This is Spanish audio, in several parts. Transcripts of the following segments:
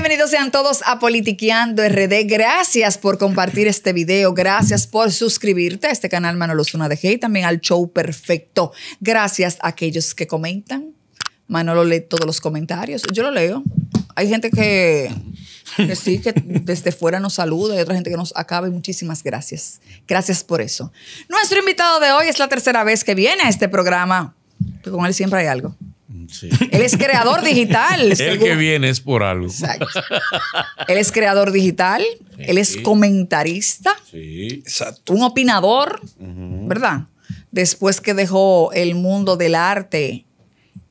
bienvenidos sean todos a Politiqueando RD. Gracias por compartir este video. Gracias por suscribirte a este canal Manolo Zuna de G y también al show perfecto. Gracias a aquellos que comentan. Manolo lee todos los comentarios. Yo lo leo. Hay gente que, sí, que desde fuera nos saluda y otra gente que nos acaba. Y muchísimas gracias. Gracias por eso. Nuestro invitado de hoy es la tercera vez que viene a este programa. con él siempre hay algo. Él es creador digital. el que viene es por algo. Exacto. Él es creador digital, él es comentarista, sí. un opinador, ¿verdad? Después que dejó el mundo del arte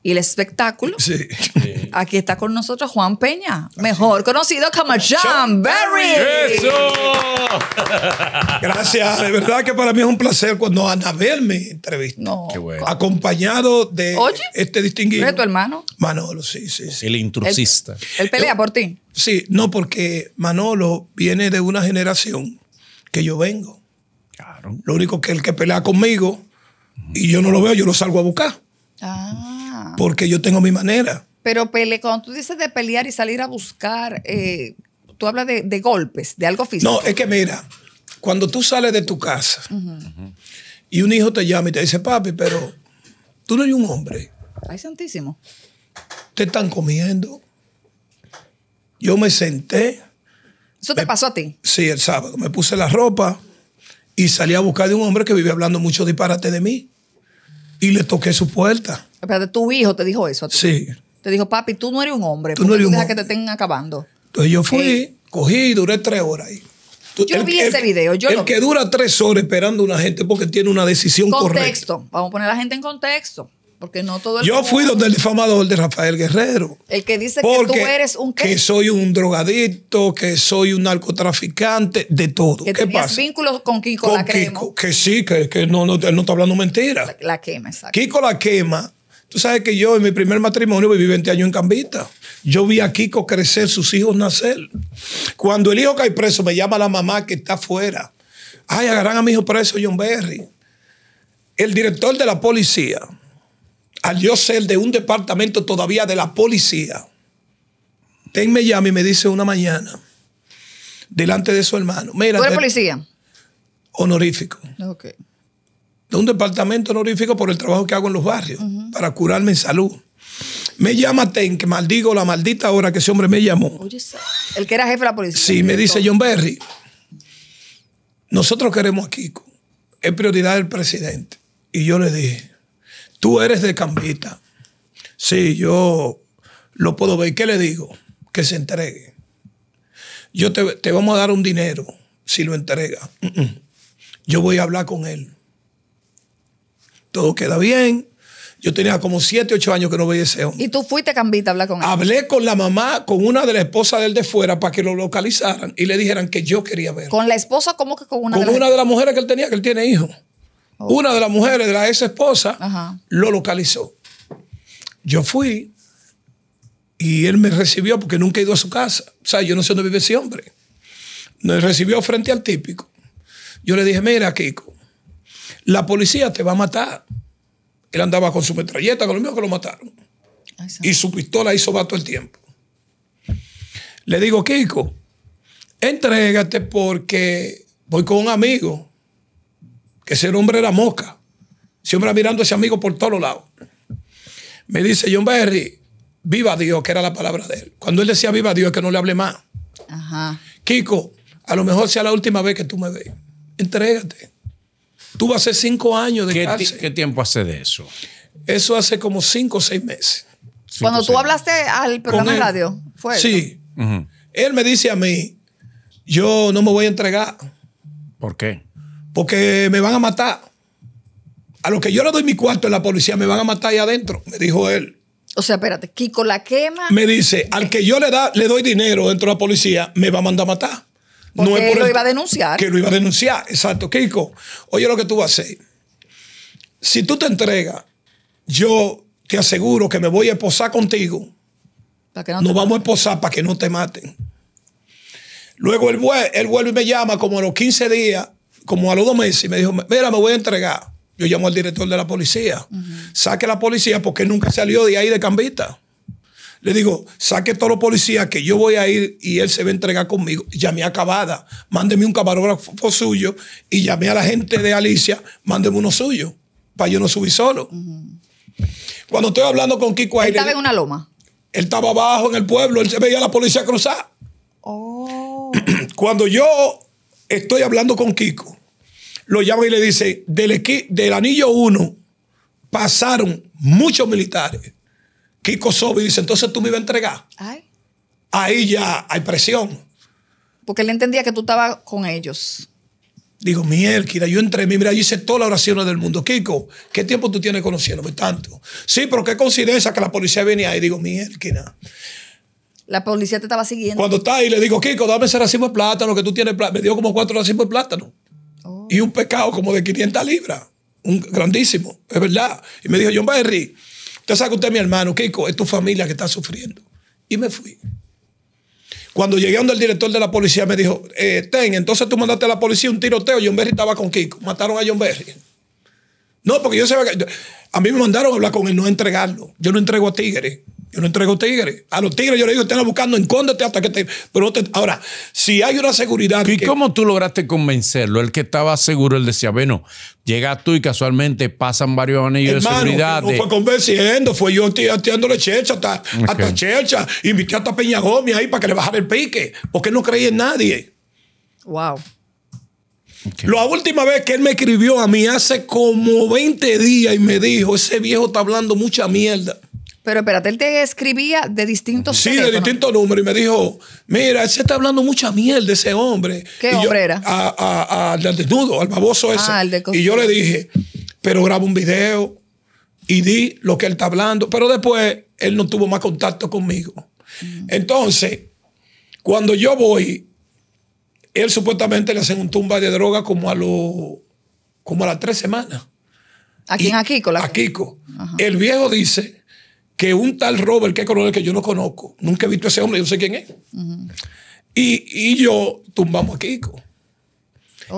y el espectáculo. Sí. Aquí está con nosotros Juan Peña, mejor conocido como John Berry. ¡Eso! Gracias, de verdad que para mí es un placer cuando Anabel me entrevistó Qué bueno. Acompañado de este distinguido. es tu hermano? Manolo, sí, sí. El intrusista. Él pelea por ti. Sí, no, porque Manolo viene de una generación que yo vengo. Claro. Lo único que el que pelea conmigo y yo no lo veo, yo lo salgo a buscar. Ah. Porque yo tengo mi manera. Pero pele, cuando tú dices de pelear y salir a buscar, eh, tú hablas de, golpes, de algo físico. No, es que mira, cuando tú sales de tu casa y un hijo te llama y te dice, papi, pero tú no eres un hombre. Ay, santísimo. Te están comiendo. Yo me senté. ¿Eso te pasó a ti? Sí, el sábado. Me puse la ropa y salí a buscar de un hombre que vivía hablando mucho disparate de mí. Y le toqué su puerta tu hijo te dijo eso. A Sí. Te dijo, papi, tú no eres un hombre. Tú no eres dejas que te estén acabando. Entonces yo fui, eh. cogí y duré tres horas ahí. yo vi ese video. el que dura tres horas esperando a una gente porque tiene una decisión contexto. Vamos a poner a la gente en contexto. Porque no todo el Yo fui donde el difamador de Rafael Guerrero. El que dice que tú eres un Que soy un drogadicto, que soy un narcotraficante, de todo. Que ¿Qué pasa? vínculos con Kiko la crema. que sí, que, no, no, está hablando mentira. La, la quema, exacto. Kiko la quema Tú sabes que yo en mi primer matrimonio viví 20 años en Cambita. Yo vi a Kiko crecer, sus hijos nacer. Cuando el hijo cae preso, me llama la mamá que está afuera. Ay, agarran a mi hijo preso, John Berry. El director de la policía, al yo ser de un departamento todavía de la policía, ten me llama y me dice una mañana, delante de su hermano. Mira, ¿Tú de... policía? Honorífico. ok de un departamento honorífico por el trabajo que hago en los barrios, para curarme en salud. Me llama Ten, que maldigo la maldita hora que ese hombre me llamó. el que era jefe de la policía. Sí, me dice John Berry. Nosotros queremos a Kiko. Es prioridad del presidente. Y yo le dije, tú eres de Cambita. Sí, yo lo puedo ver. ¿Qué le digo? Que se entregue. Yo te, vamos a dar un dinero si lo entrega. Mm, mm. Yo voy a hablar con él todo queda bien. Yo tenía como 7, 8 años que no veía ese hombre. ¿Y tú fuiste a Cambita a hablar con él? Hablé con la mamá, con una de las esposas del de fuera, para que lo localizaran y le dijeran que yo quería verlo. ¿Con la esposa? ¿Cómo que con una de las una de las mujeres que él tenía, que él tiene hijos. Una de las mujeres de la esposa lo localizó. Yo fui y él me recibió porque nunca he ido a su casa. O sea, yo no sé dónde vive ese hombre. Me recibió frente al típico. Yo le dije, mira, Kiko, la policía te va a matar. Él andaba con su metralleta, con lo mismo que lo mataron. Y su pistola hizo va el tiempo. Le digo, Kiko, entrégate porque voy con un amigo, que ese hombre era moca. Siempre mirando a ese amigo por todos lados. Me dice John Berry, viva Dios, que era la palabra de él. Cuando él decía viva Dios, que no le hable más. Kiko, a lo mejor sea la última vez que tú me ves. Entrégate. Tú a hace cinco años de ¿Qué, ¿Qué tiempo hace de eso? Eso hace como cinco o seis meses. Cuando tú hablaste al programa de radio, fue. Sí. Él, me dice a mí, yo no me voy a entregar. ¿Por qué? Porque me van a matar. A lo que yo le doy mi cuarto en la policía, me van a matar ahí adentro, me dijo él. O sea, espérate, Kiko la quema. Me dice, al que yo le, da, le doy dinero dentro de la policía, me va a mandar a matar que lo iba a denunciar. Que lo iba a denunciar, exacto. Kiko, oye lo que tú vas a hacer. Si tú te entregas, yo te aseguro que me voy a esposar contigo. Nos vamos a esposar para que no te maten. Luego él, vuelve y me llama como a los 15 días, como a los dos meses, y me dijo, mira, me voy a entregar. Yo llamo al director de la policía. Saque la policía porque nunca salió de ahí de Cambita. Le digo, saque todos los policías que yo voy a ir y él se va a entregar conmigo. Llamé a Cabada, mándeme un camarógrafo suyo y llamé a la gente de Alicia, mándeme uno suyo, para yo no subir solo. Cuando estoy hablando con Kiko ahí. Él estaba en una loma. Él estaba abajo en el pueblo, él se veía a la policía cruzar. Oh. Cuando yo estoy hablando con Kiko, lo llamo y le dice, del, del anillo 1 pasaron muchos militares Kiko Sobi dice, entonces tú me ibas a entregar. Ahí ya hay presión. Porque él entendía que tú estabas con ellos. Digo, miel, Kira, yo entré, mira, allí hice todas las oraciones del mundo. Kiko, ¿qué tiempo tú tienes conociéndome tanto? Sí, pero qué coincidencia que la policía venía. ahí. Digo, miel, Kira. La policía te estaba siguiendo. Cuando está ahí, le digo, Kiko, dame ese racimo de plátano que tú tienes. Me dio como cuatro racimos de plátano. Oh. Y un pescado como de 500 libras. Un, grandísimo, es verdad. Y me dijo, John Barry, Usted sabe que usted es mi hermano, Kiko, es tu familia que está sufriendo. Y me fui. Cuando llegué donde el director de la policía me dijo, eh, Ten, entonces tú mandaste a la policía un tiroteo. John Berry estaba con Kiko. Mataron a John Berry. No, porque yo sabía que. A mí me mandaron a hablar con él, no entregarlo. Yo no entrego a Tigre. Yo no entrego tigres. A los tigres yo le digo, están buscando, encóndete hasta que te... Pero Ahora, si hay una seguridad... ¿Y cómo tú lograste convencerlo? El que estaba seguro, él decía, bueno, llega tú y casualmente pasan varios anillos de seguridad. No fue convenciendo, fue yo tirándole checha hasta, checha. Invité hasta Peña Gómez ahí para que le bajara el pique. Porque no creía en nadie. Wow. La última vez que él me escribió a mí hace como 20 días y me dijo, ese viejo está hablando mucha mierda. Pero espérate, él te escribía de distintos números. Sí, de distintos números. Y me dijo, mira, él se está hablando mucha mierda ese hombre. ¿Qué hombre era? al desnudo, al baboso ah, ese. y yo le dije, pero graba un video y di lo que él está hablando. Pero después él no tuvo más contacto conmigo. Mm. Entonces, cuando yo voy, él supuestamente le hacen un tumba de droga como a los como a las tres semanas. aquí en aquí a Kiko. La... A Kiko. El viejo dice que un tal Robert, que es coronel que yo no conozco, nunca he visto a ese hombre, yo no sé quién es. y, yo tumbamos a Kiko.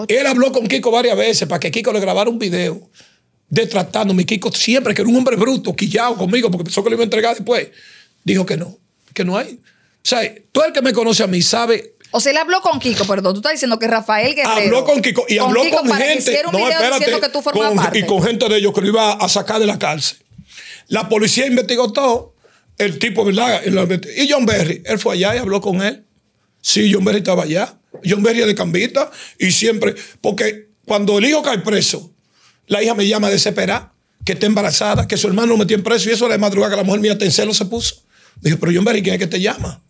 Él habló con Kiko varias veces para que Kiko le grabara un video Mi Kiko siempre, que era un hombre bruto, quillado conmigo, porque pensó que lo iba a entregar después, dijo que no, que no hay. O sea, todo el que me conoce a mí sabe o sea, él habló con Kiko, perdón. Tú estás diciendo que Rafael Guerrero. Habló con Kiko y habló con, gente. no, espérate, Y con gente de ellos que lo iba a sacar de la cárcel. La policía investigó todo. El tipo, ¿verdad? Y John Berry, él fue allá y habló con él. Sí, John Berry estaba allá. John Berry de Cambita. Y siempre, porque cuando el hijo cae preso, la hija me llama desesperada, que está embarazada, que su hermano lo metió en preso. Y eso la madrugada que la mujer mía tencelo se puso. Dije, pero John Berry, ¿quién es que te llama?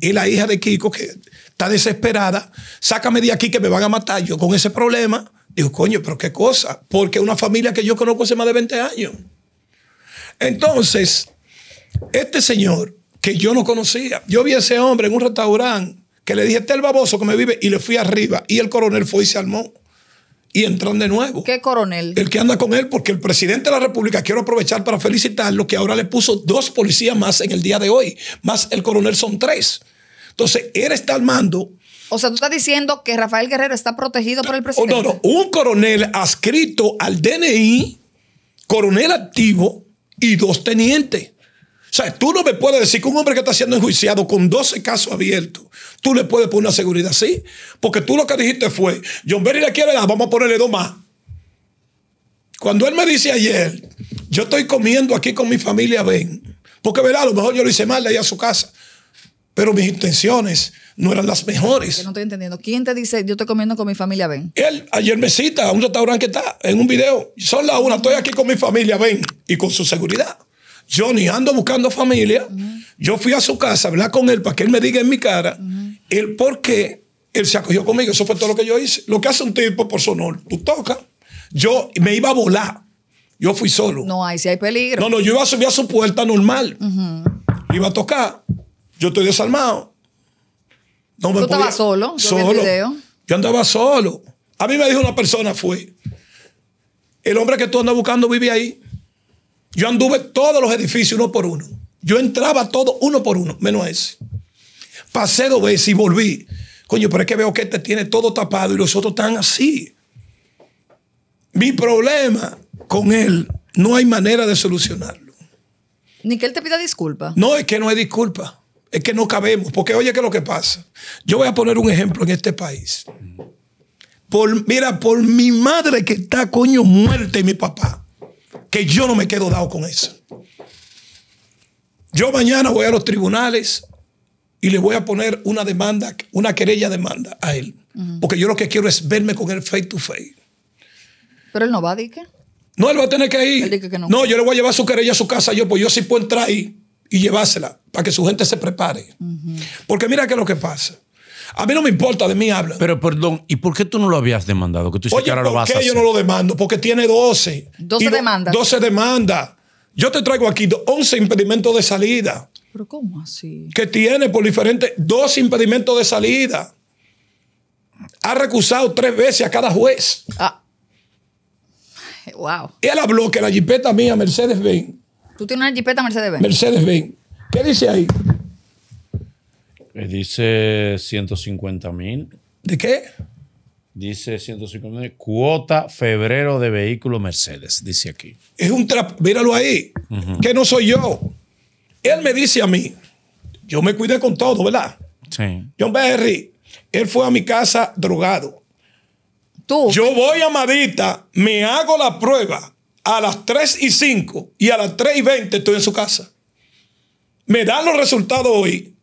Y la hija de Kiko, que está desesperada, sácame de aquí que me van a matar yo con ese problema. Digo, coño, pero qué cosa. Porque una familia que yo conozco hace más de 20 años. Entonces, este señor que yo no conocía, yo vi a ese hombre en un restaurante que le dije, este es el baboso que me vive, y le fui arriba, y el coronel fue y se armó. Y entran de nuevo. ¿Qué coronel? El que anda con él, porque el presidente de la República, quiero aprovechar para felicitarlo, que ahora le puso dos policías más en el día de hoy, más el coronel son tres. Entonces, él está armando o sea, tú estás diciendo que Rafael Guerrero está protegido por el presidente. No, no, un coronel adscrito al DNI, coronel activo, y dos tenientes. O sea, tú no me puedes decir que un hombre que está siendo enjuiciado con 12 casos abiertos, tú le puedes poner una seguridad así. Porque tú lo que dijiste fue, John Berry le quiere dar, vamos a ponerle dos más. Cuando él me dice ayer, yo estoy comiendo aquí con mi familia, ven. Porque verá, a lo mejor yo lo hice mal de a su casa pero mis intenciones no eran las mejores. no estoy entendiendo. ¿Quién te dice yo estoy comiendo con mi familia, ven? Él ayer me cita a un restaurante que está en un video. Son las una, estoy aquí con mi familia, ven. Y con su seguridad. Yo ni ando buscando familia. Yo fui a su casa a hablar con él para que él me diga en mi cara el por qué él se acogió conmigo. Eso fue todo lo que yo hice. Lo que hace un tipo por su honor, tú tocas. Yo me iba a volar. Yo fui solo. No, ahí sí hay peligro. No, no, yo iba a subir a su puerta normal. Iba a tocar. Yo estoy desarmado. No me ¿Tú estabas solo? solo. Yo andaba solo. A mí me dijo una persona, fue, el hombre que tú andas buscando vive ahí. Yo anduve todos los edificios uno por uno. Yo entraba todo uno por uno, menos ese. Pasé dos veces y volví. Coño, pero es que veo que este tiene todo tapado y los otros están así. Mi problema con él no hay manera de solucionarlo. Ni que él te pida disculpa. No, es que no hay disculpa es que no cabemos, porque oye, ¿qué es lo que pasa? Yo voy a poner un ejemplo en este país. Por, mira, por mi madre que está coño muerta y mi papá, que yo no me quedo dado con eso. Yo mañana voy a los tribunales y le voy a poner una demanda, una querella demanda a él. Porque yo lo que quiero es verme con él face to face. Pero él no va a ¿qué? No, él va a tener que ir. no. no. yo le voy a llevar su querella a su casa. Yo, pues yo sí puedo entrar ahí y llevársela para que su gente se prepare. Porque mira que es lo que pasa. A mí no me importa, de mí habla Pero perdón, ¿y por qué tú no lo habías demandado? Que tú lo ¿por qué yo no lo demando? Porque tiene 12. 12 demandas. 12 demandas. Yo te traigo aquí 11 impedimentos de salida. ¿Pero cómo así? Que tiene por diferentes, dos impedimentos de salida. Ha recusado tres veces a cada juez. Ah. Wow. Él habló que la jipeta mía, Mercedes Benz, Tú tienes una jipeta Mercedes-Benz. Mercedes-Benz. ¿Qué dice ahí? Eh, dice 150 mil. ¿De qué? Dice 150 mil. Cuota febrero de vehículo Mercedes, dice aquí. Es un trap, míralo ahí, que no soy yo. Él me dice a mí, yo me cuidé con todo, ¿verdad? Sí. John Berry, él fue a mi casa drogado. Tú. Yo voy a Madita, me hago la prueba a las 3 y 5 y a las 3 y 20 estoy en su casa. Me dan los resultados hoy,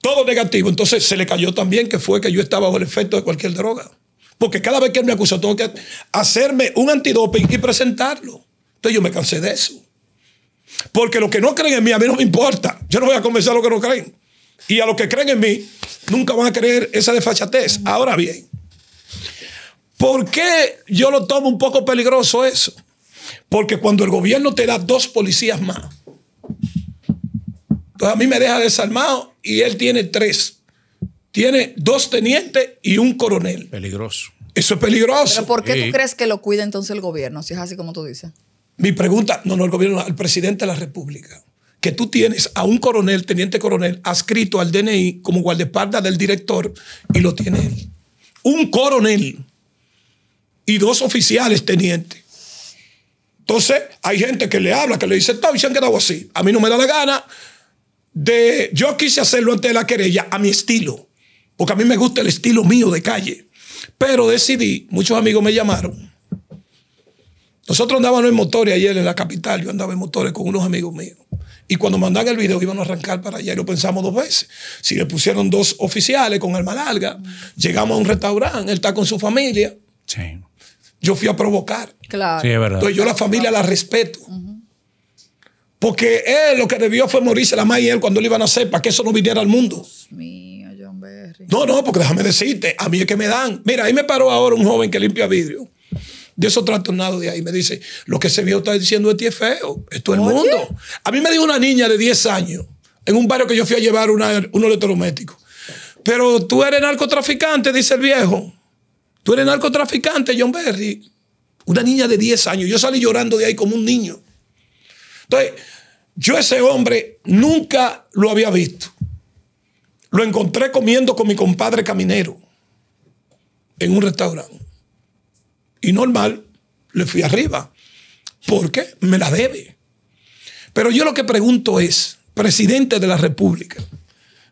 todo negativo. Entonces se le cayó también que fue que yo estaba bajo el efecto de cualquier droga. Porque cada vez que él me acusó tengo que hacerme un antidoping y presentarlo. Entonces yo me cansé de eso. Porque los que no creen en mí, a mí no me importa. Yo no voy a convencer a los que no creen. Y a los que creen en mí, nunca van a creer esa desfachatez. Ahora bien, ¿por qué yo lo tomo un poco peligroso eso? Porque cuando el gobierno te da dos policías más, entonces a mí me deja desarmado y él tiene tres. Tiene dos tenientes y un coronel. Peligroso. Eso es peligroso. Pero ¿por qué tú crees que lo cuida entonces el gobierno, si es así como tú dices? Mi pregunta, no, no, el gobierno, al presidente de la República, que tú tienes a un coronel, teniente coronel, adscrito al DNI como guardaespaldas del director y lo tiene él. Un coronel y dos oficiales tenientes. Entonces, hay gente que le habla, que le dice todo y se han quedado así. A mí no me da la gana de. Yo quise hacerlo antes de la querella a mi estilo, porque a mí me gusta el estilo mío de calle. Pero decidí, muchos amigos me llamaron. Nosotros andábamos en motores ayer en la capital, yo andaba en motores con unos amigos míos. Y cuando mandan el video iban a arrancar para allá y lo pensamos dos veces. Si le pusieron dos oficiales con alma larga, llegamos a un restaurante, él está con su familia. Sí yo fui a provocar. Claro. Sí, es verdad. Entonces yo la familia la respeto. Porque él lo que debió fue morirse la madre y él cuando le iban a hacer para que eso no viniera al mundo. Dios John Berry. No, no, porque déjame decirte, a mí es que me dan. Mira, ahí me paró ahora un joven que limpia vidrio. De esos trastornados de ahí me dice, lo que se vio está diciendo de ti es feo, esto es el mundo. A mí me dijo una niña de 10 años, en un barrio que yo fui a llevar una, un electrodoméstico. Pero tú eres narcotraficante, dice el viejo. Tú eres narcotraficante, John Berry. Una niña de 10 años. Yo salí llorando de ahí como un niño. Entonces, yo ese hombre nunca lo había visto. Lo encontré comiendo con mi compadre caminero en un restaurante. Y normal, le fui arriba. ¿Por qué? me la debe. Pero yo lo que pregunto es, presidente de la República,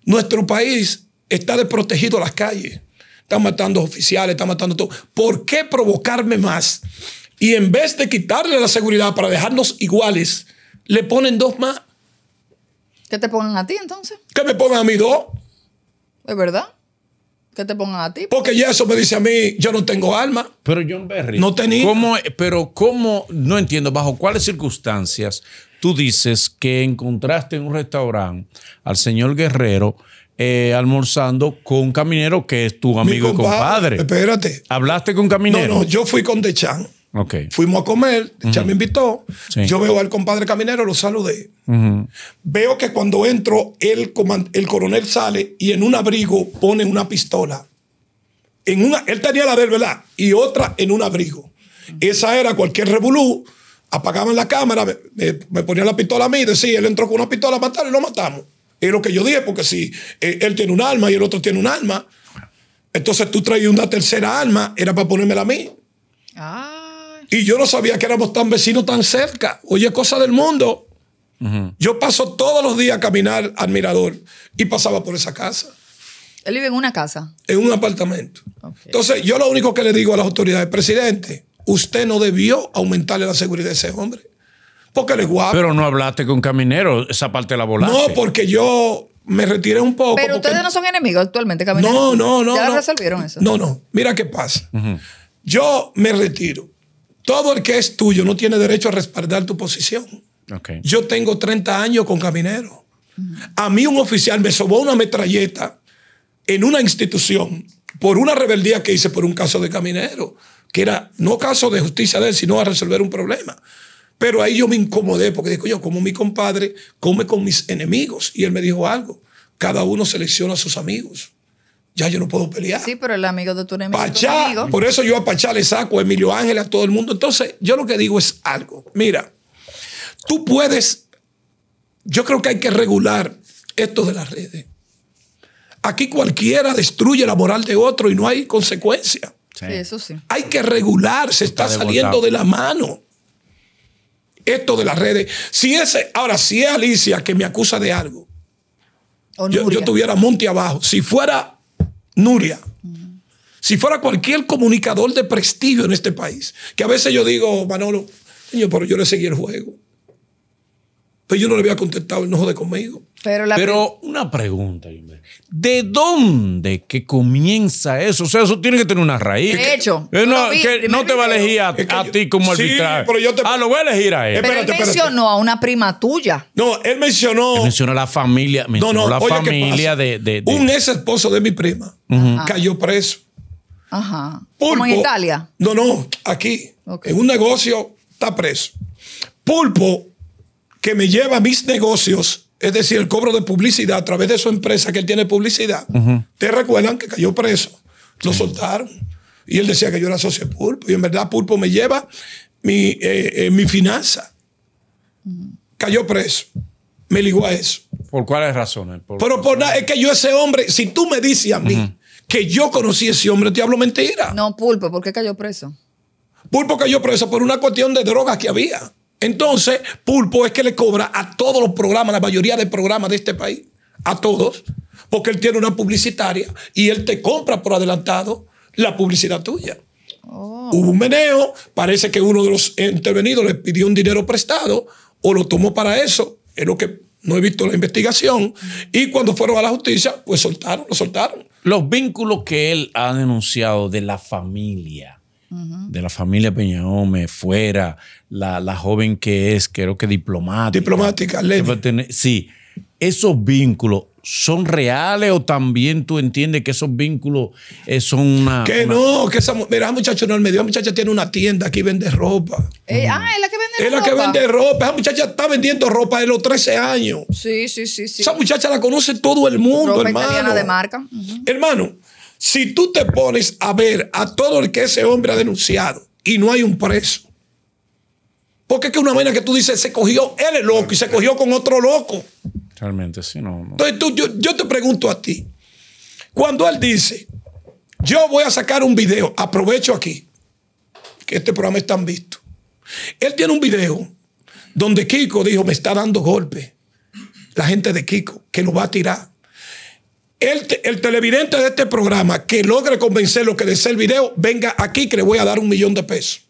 nuestro país está desprotegido a las calles. Están matando oficiales, están matando todo. ¿Por qué provocarme más? Y en vez de quitarle la seguridad para dejarnos iguales, le ponen dos más. ¿Qué te pongan a ti entonces? ¿Qué me pongan a mí dos. ¿Es verdad? ¿Qué te pongan a ti. Porque ya eso me dice a mí, yo no tengo alma. Pero John Berry. No tenía. ¿cómo, pero cómo, no entiendo, bajo cuáles circunstancias tú dices que encontraste en un restaurante al señor Guerrero eh, almorzando con un Caminero, que es tu amigo compadre, y Espérate. ¿Hablaste con Caminero? No, no, yo fui con Dechan. Okay. Fuimos a comer, Dechan me invitó. Yo veo al compadre Caminero, lo saludé. Veo que cuando entro, el, el coronel sale y en un abrigo pone una pistola. En una, él tenía la de ¿verdad? Y otra en un abrigo. Esa era cualquier revolú. Apagaban la cámara, me, ponían la pistola a mí, decía, él entró con una pistola a matar y lo matamos. Es lo que yo dije, porque si eh, él tiene un alma y el otro tiene un alma, entonces tú traías una tercera alma, era para ponérmela a mí. Y yo no sabía que éramos tan vecinos tan cerca. Oye, cosa del mundo. Yo paso todos los días a caminar al mirador y pasaba por esa casa. Él vive en una casa. En un apartamento. Entonces, yo lo único que le digo a las autoridades, presidente, usted no debió aumentarle la seguridad a ese hombre porque él Pero no hablaste con Caminero, esa parte la volaste. No, porque yo me retiré un poco. Pero ustedes no son enemigos actualmente, Caminero. No, no, no. Ya resolvieron eso. No, no. Mira qué pasa. Yo me retiro. Todo el que es tuyo no tiene derecho a respaldar tu posición. Okay. Yo tengo 30 años con Caminero. A mí un oficial me sobó una metralleta en una institución por una rebeldía que hice por un caso de Caminero, que era no caso de justicia de él, sino a resolver un problema. Pero ahí yo me incomodé porque dijo: yo, como mi compadre come con mis enemigos. Y él me dijo algo, cada uno selecciona a sus amigos. Ya yo no puedo pelear. Sí, pero el amigo de tu enemigo. Pachá, amigo. por eso yo a Pachá le saco a Emilio Ángel, a todo el mundo. Entonces, yo lo que digo es algo. Mira, tú puedes, yo creo que hay que regular esto de las redes. Aquí cualquiera destruye la moral de otro y no hay consecuencia. eso sí. Hay que regular, se está, está saliendo de la mano esto de las redes, si ese, ahora, si es Alicia que me acusa de algo, yo, tuviera monte abajo, si fuera Nuria, si fuera cualquier comunicador de prestigio en este país, que a veces yo digo, Manolo, pero yo le seguí el juego. Pero yo no le había contestado, el no jode conmigo. Pero, una pregunta, ¿de dónde que comienza eso? O sea, eso tiene que tener una raíz. De hecho, eh, no, te va a elegir a, ti como sí, Ah, lo voy a elegir a él. Pero él mencionó a una prima tuya. No, él mencionó. Él mencionó la familia. Mencionó no, no, la familia de, Un ex esposo de mi prima cayó preso. Ajá. Pulpo, en Italia? No, no, aquí. En un negocio está preso. Pulpo que me lleva mis negocios, es decir, el cobro de publicidad a través de su empresa que él tiene publicidad, te recuerdan que cayó preso, lo soltaron. Y él decía que yo era socio de Pulpo. Y en verdad Pulpo me lleva mi, eh, eh, mi finanza. Cayó preso. Me ligó a eso. ¿Por cuáles razones? Pero por nada, es que yo ese hombre, si tú me dices a mí que yo conocí a ese hombre, te hablo mentira. No, Pulpo, ¿por qué cayó preso? Pulpo cayó preso por una cuestión de drogas que había. Entonces, Pulpo es que le cobra a todos los programas, la mayoría de programas de este país, a todos, porque él tiene una publicitaria y él te compra por adelantado la publicidad tuya. Oh. Hubo un meneo, parece que uno de los intervenidos le pidió un dinero prestado o lo tomó para eso, es lo que no he visto la investigación, y cuando fueron a la justicia, pues soltaron, lo soltaron. Los vínculos que él ha denunciado de la familia de la familia Peña Peñahome, fuera, la, joven que es, creo que diplomática. Diplomática, Sí, esos vínculos son reales o también tú entiendes que esos vínculos eh, son una. Que no, que esa mira, muchacho no me dio, muchacha tiene una tienda aquí vende ropa. Eh, ah, es la que vende ropa. Es la que vende ropa. Esa muchacha está vendiendo ropa de los 13 años. Sí, sí, sí, sí. Esa muchacha la conoce todo el mundo, hermano. de marca. Hermano, si tú te pones a ver a todo el que ese hombre ha denunciado y no hay un preso, porque es que una manera que tú dices, se cogió, él es loco y se cogió con otro loco. Realmente, sí, no. Entonces tú, yo, yo te pregunto a ti, cuando él dice, yo voy a sacar un video, aprovecho aquí, que este programa está en visto. Él tiene un video donde Kiko dijo, me está dando golpe. La gente de Kiko, que lo va a tirar el, televidente de este programa que logre convencerlo que desee el video, venga aquí que le voy a dar un millón de pesos.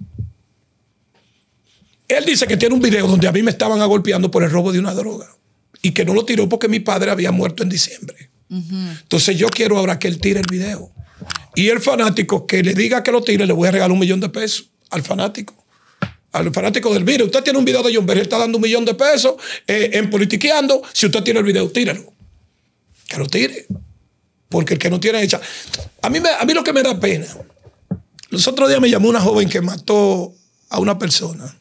Él dice que tiene un video donde a mí me estaban agolpeando por el robo de una droga y que no lo tiró porque mi padre había muerto en diciembre. Entonces yo quiero ahora que él tire el video. Y el fanático que le diga que lo tire, le voy a regalar un millón de pesos al fanático. Al fanático del video. Usted tiene un video de John Berry, está dando un millón de pesos eh, en politiqueando. Si usted tiene el video, tíralo que lo tire. Porque el que no tiene hecha. A mí, a mí lo que me da pena. Los otros días me llamó una joven que mató a una persona.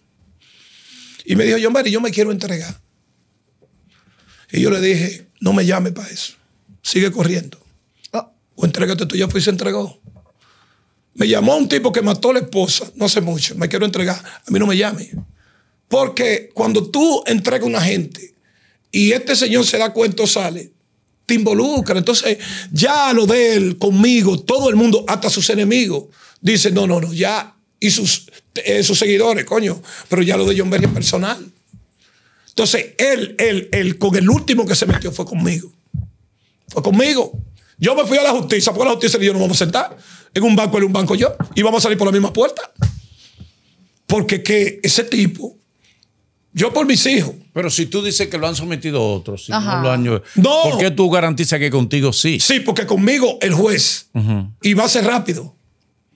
Y me dijo, yo, Mari, yo me quiero entregar. Y yo le dije, no me llame para eso. Sigue corriendo. Ah. O entregate tú, ya fui se entregó. Me llamó un tipo que mató a la esposa, no sé mucho, me quiero entregar. A mí no me llame. Porque cuando tú entregas a una gente y este señor se da cuenta sale, te involucra. Entonces, ya lo de él conmigo, todo el mundo, hasta sus enemigos, dice no, no, no, ya, y sus, eh, sus seguidores, coño, pero ya lo de John Berry personal. Entonces, él, él, él, con el último que se metió fue conmigo. Fue conmigo. Yo me fui a la justicia, porque la justicia y yo no vamos a sentar en un banco, en un banco yo, y vamos a salir por la misma puerta. Porque que ese tipo, yo por mis hijos, pero si tú dices que lo han sometido otros, si no lo han... ¿Por qué tú garantizas que contigo sí? Sí, porque conmigo el juez y va a ser rápido.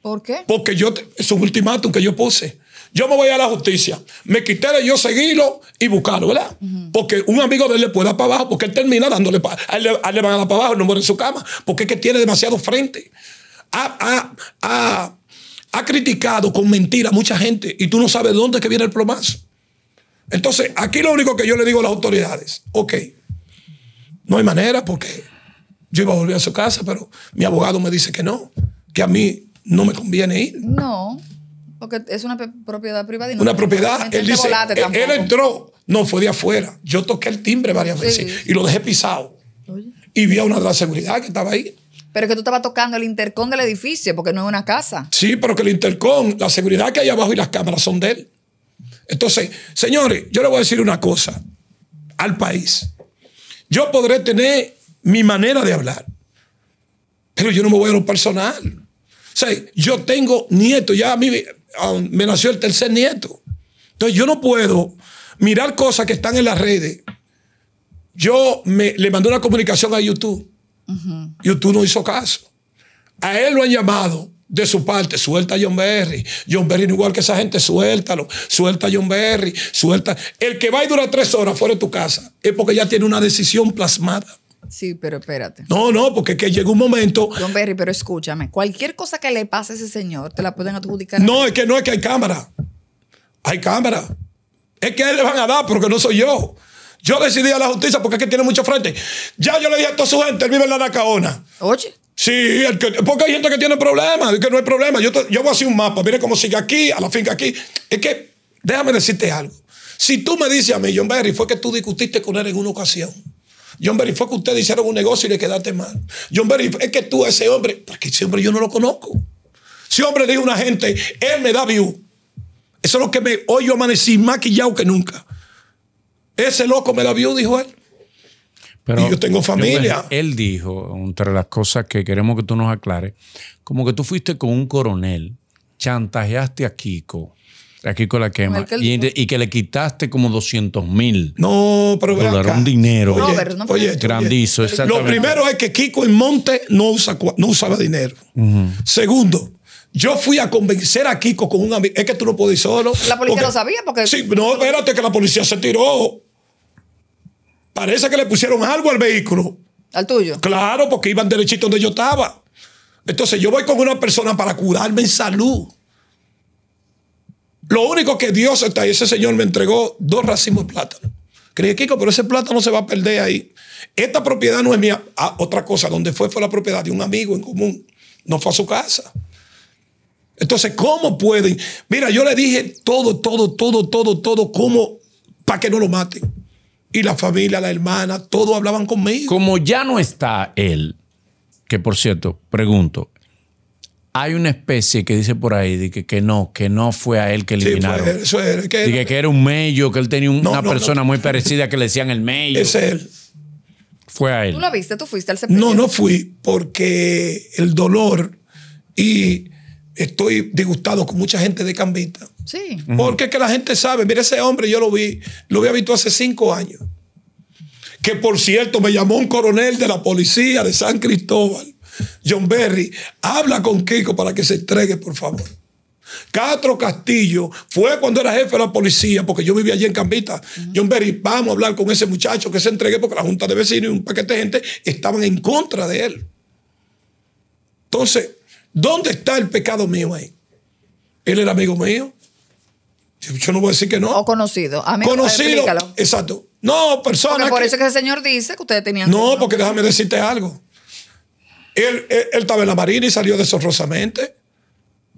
¿Por qué? Porque yo es un ultimátum que yo puse. Yo me voy a la justicia, me de yo seguirlo y buscarlo, ¿verdad? Porque un amigo de él le puede dar para abajo, porque él termina dándole para a le van a dar para abajo, no muere en su cama, porque es que tiene demasiado frente. Ha, criticado con mentira a mucha gente y tú no sabes dónde es que viene el plomazo. Entonces, aquí lo único que yo le digo a las autoridades, ok, no hay manera porque yo iba a volver a su casa, pero mi abogado me dice que no, que a mí no me conviene ir. No, porque es una propiedad privada. Y no una propiedad, él dice, él, entró, no, fue de afuera. Yo toqué el timbre varias veces y lo dejé pisado. Y vi a una de las seguridad que estaba ahí. Pero es que tú estabas tocando el intercón del edificio, porque no es una casa. Sí, pero que el intercón, la seguridad que hay abajo y las cámaras son de él. Entonces, señores, yo le voy a decir una cosa al país. Yo podré tener mi manera de hablar, pero yo no me voy a lo personal. O sea, yo tengo nieto, ya a mí me nació el tercer nieto. Entonces, yo no puedo mirar cosas que están en las redes. Yo le mandé una comunicación a YouTube. YouTube no hizo caso. A él lo han llamado de su parte, suelta a John Berry. John Berry, no igual que esa gente, suéltalo. Suelta a John Berry, suelta. El que va y dura tres horas fuera de tu casa es porque ya tiene una decisión plasmada. Sí, pero espérate. No, no, porque es que llega un momento. John Berry, pero escúchame, cualquier cosa que le pase a ese señor, te la pueden adjudicar. No, es que no es que hay cámara. Hay cámara. Es que él le van a dar, porque no soy yo. Yo decidí a la justicia porque es que tiene mucho frente. Ya yo le dije a toda su gente, él vive en la Nacaona. Oye. Sí, porque hay gente que tiene problemas, que no hay problema. Yo, yo voy a hacer un mapa, mire cómo sigue aquí, a la finca aquí. Es que, déjame decirte algo. Si tú me dices a mí, John Berry, fue que tú discutiste con él en una ocasión. John Berry, fue que ustedes hicieron un negocio y le quedaste mal. John Berry, es que tú, ese hombre, porque ese hombre yo no lo conozco. Si hombre dijo una gente, él me da view. Eso es lo que me, hoy yo amanecí maquillado que nunca. Ese loco me da view, dijo él y yo tengo familia. él dijo, entre las cosas que queremos que tú nos aclares, como que tú fuiste con un coronel, chantajeaste a Kiko. A Kiko la quema. y, que le quitaste como 200 mil. No, pero era un dinero. Oye, oye, grandizo. Lo primero es que Kiko el Monte no, usa, no usaba dinero. Segundo, yo fui a convencer a Kiko con un amigo. Es que tú no puedes solo. La policía lo sabía porque. Sí, no, espérate, que la policía se tiró. Parece que le pusieron algo al vehículo. ¿Al tuyo? Claro, porque iban derechito donde yo estaba. Entonces yo voy con una persona para curarme en salud. Lo único que Dios está, ahí. ese señor me entregó dos racimos de plátano. Creí, Kiko, pero ese plátano se va a perder ahí. Esta propiedad no es mía. Ah, otra cosa, donde fue fue la propiedad de un amigo en común. No fue a su casa. Entonces, ¿cómo pueden? Mira, yo le dije todo, todo, todo, todo, todo, cómo para que no lo maten y la familia, la hermana, todos hablaban conmigo. Como ya no está él, que por cierto, pregunto, hay una especie que dice por ahí de que, no, que no fue a él que eliminaron. Sí, eso que, era, que, era un mello, que él tenía una persona muy parecida que le decían el mello. Es él. Fue a él. ¿Tú lo viste? ¿Tú fuiste al sepelio? No, no fui porque el dolor y estoy disgustado con mucha gente de Cambita. Sí. Porque es que la gente sabe, Mira ese hombre, yo lo vi, lo había visto hace cinco años. Que por cierto, me llamó un coronel de la policía de San Cristóbal, John Berry, habla con Kiko para que se entregue, por favor. Castro Castillo fue cuando era jefe de la policía, porque yo vivía allí en Cambita. John Berry, vamos a hablar con ese muchacho que se entregue, porque la Junta de Vecinos y un paquete de gente estaban en contra de él. Entonces, ¿Dónde está el pecado mío ahí? Él era amigo mío. Yo no voy a decir que no. O conocido. Amigo, conocido. Exacto. No, persona. Porque por eso que ese señor dice que ustedes tenían. No, porque déjame decirte algo. Él, él, estaba en la Marina y salió deshonrosamente.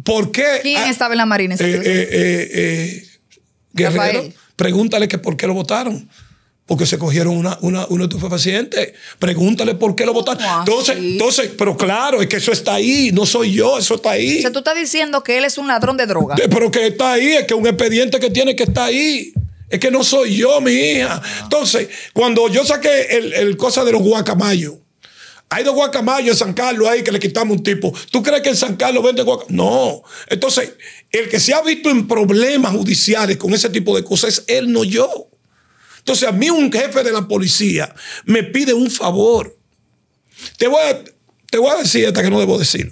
¿Por qué? ¿Quién ah, estaba en la Marina? Eh, eh, eh, eh Guerrero. Pregúntale que por qué lo votaron porque se cogieron una, una, tus pacientes Pregúntale por qué lo votaron. entonces, entonces, pero claro, es que eso está ahí, no soy yo, eso está ahí. O tú estás diciendo que él es un ladrón de droga. Pero que está ahí, es que un expediente que tiene que está ahí. Es que no soy yo, mi hija. Entonces, cuando yo saqué el, el cosa de los guacamayos, hay dos guacamayos en San Carlos ahí que le quitamos un tipo. ¿Tú crees que en San Carlos vende guacamayos? No. Entonces, el que se ha visto en problemas judiciales con ese tipo de cosas es él, no yo. Entonces a mí un jefe de la policía me pide un favor. Te voy a, te voy a decir hasta que no debo decirlo.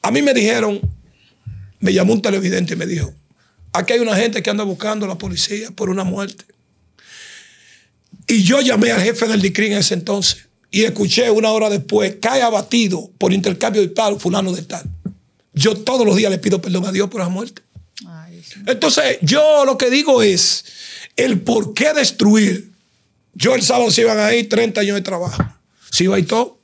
A mí me dijeron, me llamó un televidente y me dijo, aquí hay una gente que anda buscando a la policía por una muerte. Y yo llamé al jefe del DICRI en ese entonces y escuché una hora después, cae abatido por intercambio de tal, fulano de tal. Yo todos los días le pido perdón a Dios por la muerte. Entonces, yo lo que digo es, el por qué destruir. Yo el sábado se iban ahí 30 años de trabajo. Se iba y todo.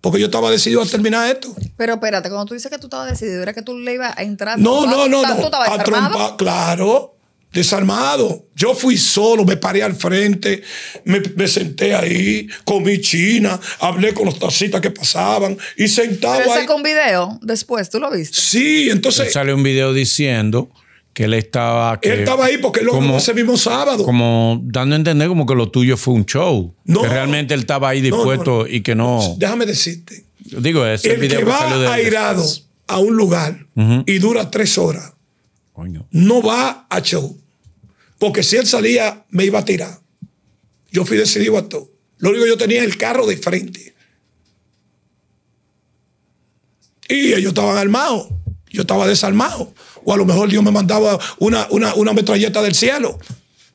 Porque yo estaba decidido a terminar esto. Pero espérate, cuando tú dices que tú estabas decidido, ¿era que tú le ibas a entrar? No, no, no, no. A claro. Desarmado. Yo fui solo, me paré al frente, me, senté ahí, comí china, hablé con los tacitas que pasaban y sentaba. Pero con video después, ¿tú lo viste? Sí, entonces. sale un video diciendo que él estaba. Que, él estaba ahí porque lo como, ese mismo sábado. Como dando a entender como que lo tuyo fue un show. que realmente él estaba ahí dispuesto y que no. Déjame decirte. Digo, eso. el, que va airado a un lugar y dura tres horas, no va a show. Porque si él salía, me iba a tirar. Yo fui decidido a todo. Lo único que yo tenía es el carro de frente. Y ellos estaban armados. Yo estaba desarmado o a lo mejor Dios me mandaba una, metralleta del cielo.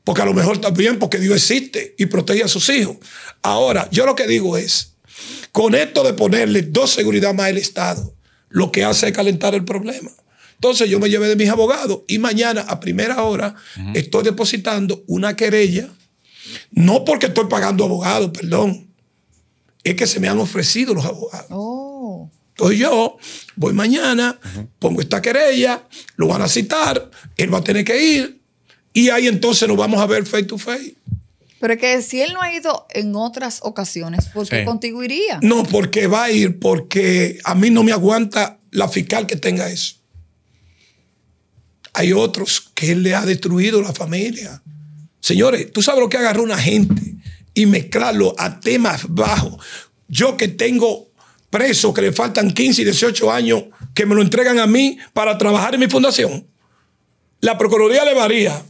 Porque a lo mejor también, porque Dios existe y protege a sus hijos. Ahora, yo lo que digo es, con esto de ponerle dos seguridad más al Estado, lo que hace es calentar el problema. Entonces yo me llevé de mis abogados y mañana a primera hora estoy depositando una querella, no porque estoy pagando abogados, perdón, es que se me han ofrecido los abogados. Oh. Entonces yo voy mañana, pongo esta querella, lo van a citar, él va a tener que ir y ahí entonces nos vamos a ver face to face. Pero es que si él no ha ido en otras ocasiones, ¿por qué contigo iría? No, porque va a ir, porque a mí no me aguanta la fiscal que tenga eso. Hay otros que él le ha destruido la familia. Señores, tú sabes lo que agarró una gente y mezclarlo a temas bajos. Yo que tengo preso que le faltan 15 y 18 años que me lo entregan a mí para trabajar en mi fundación. La Procuraduría le varía.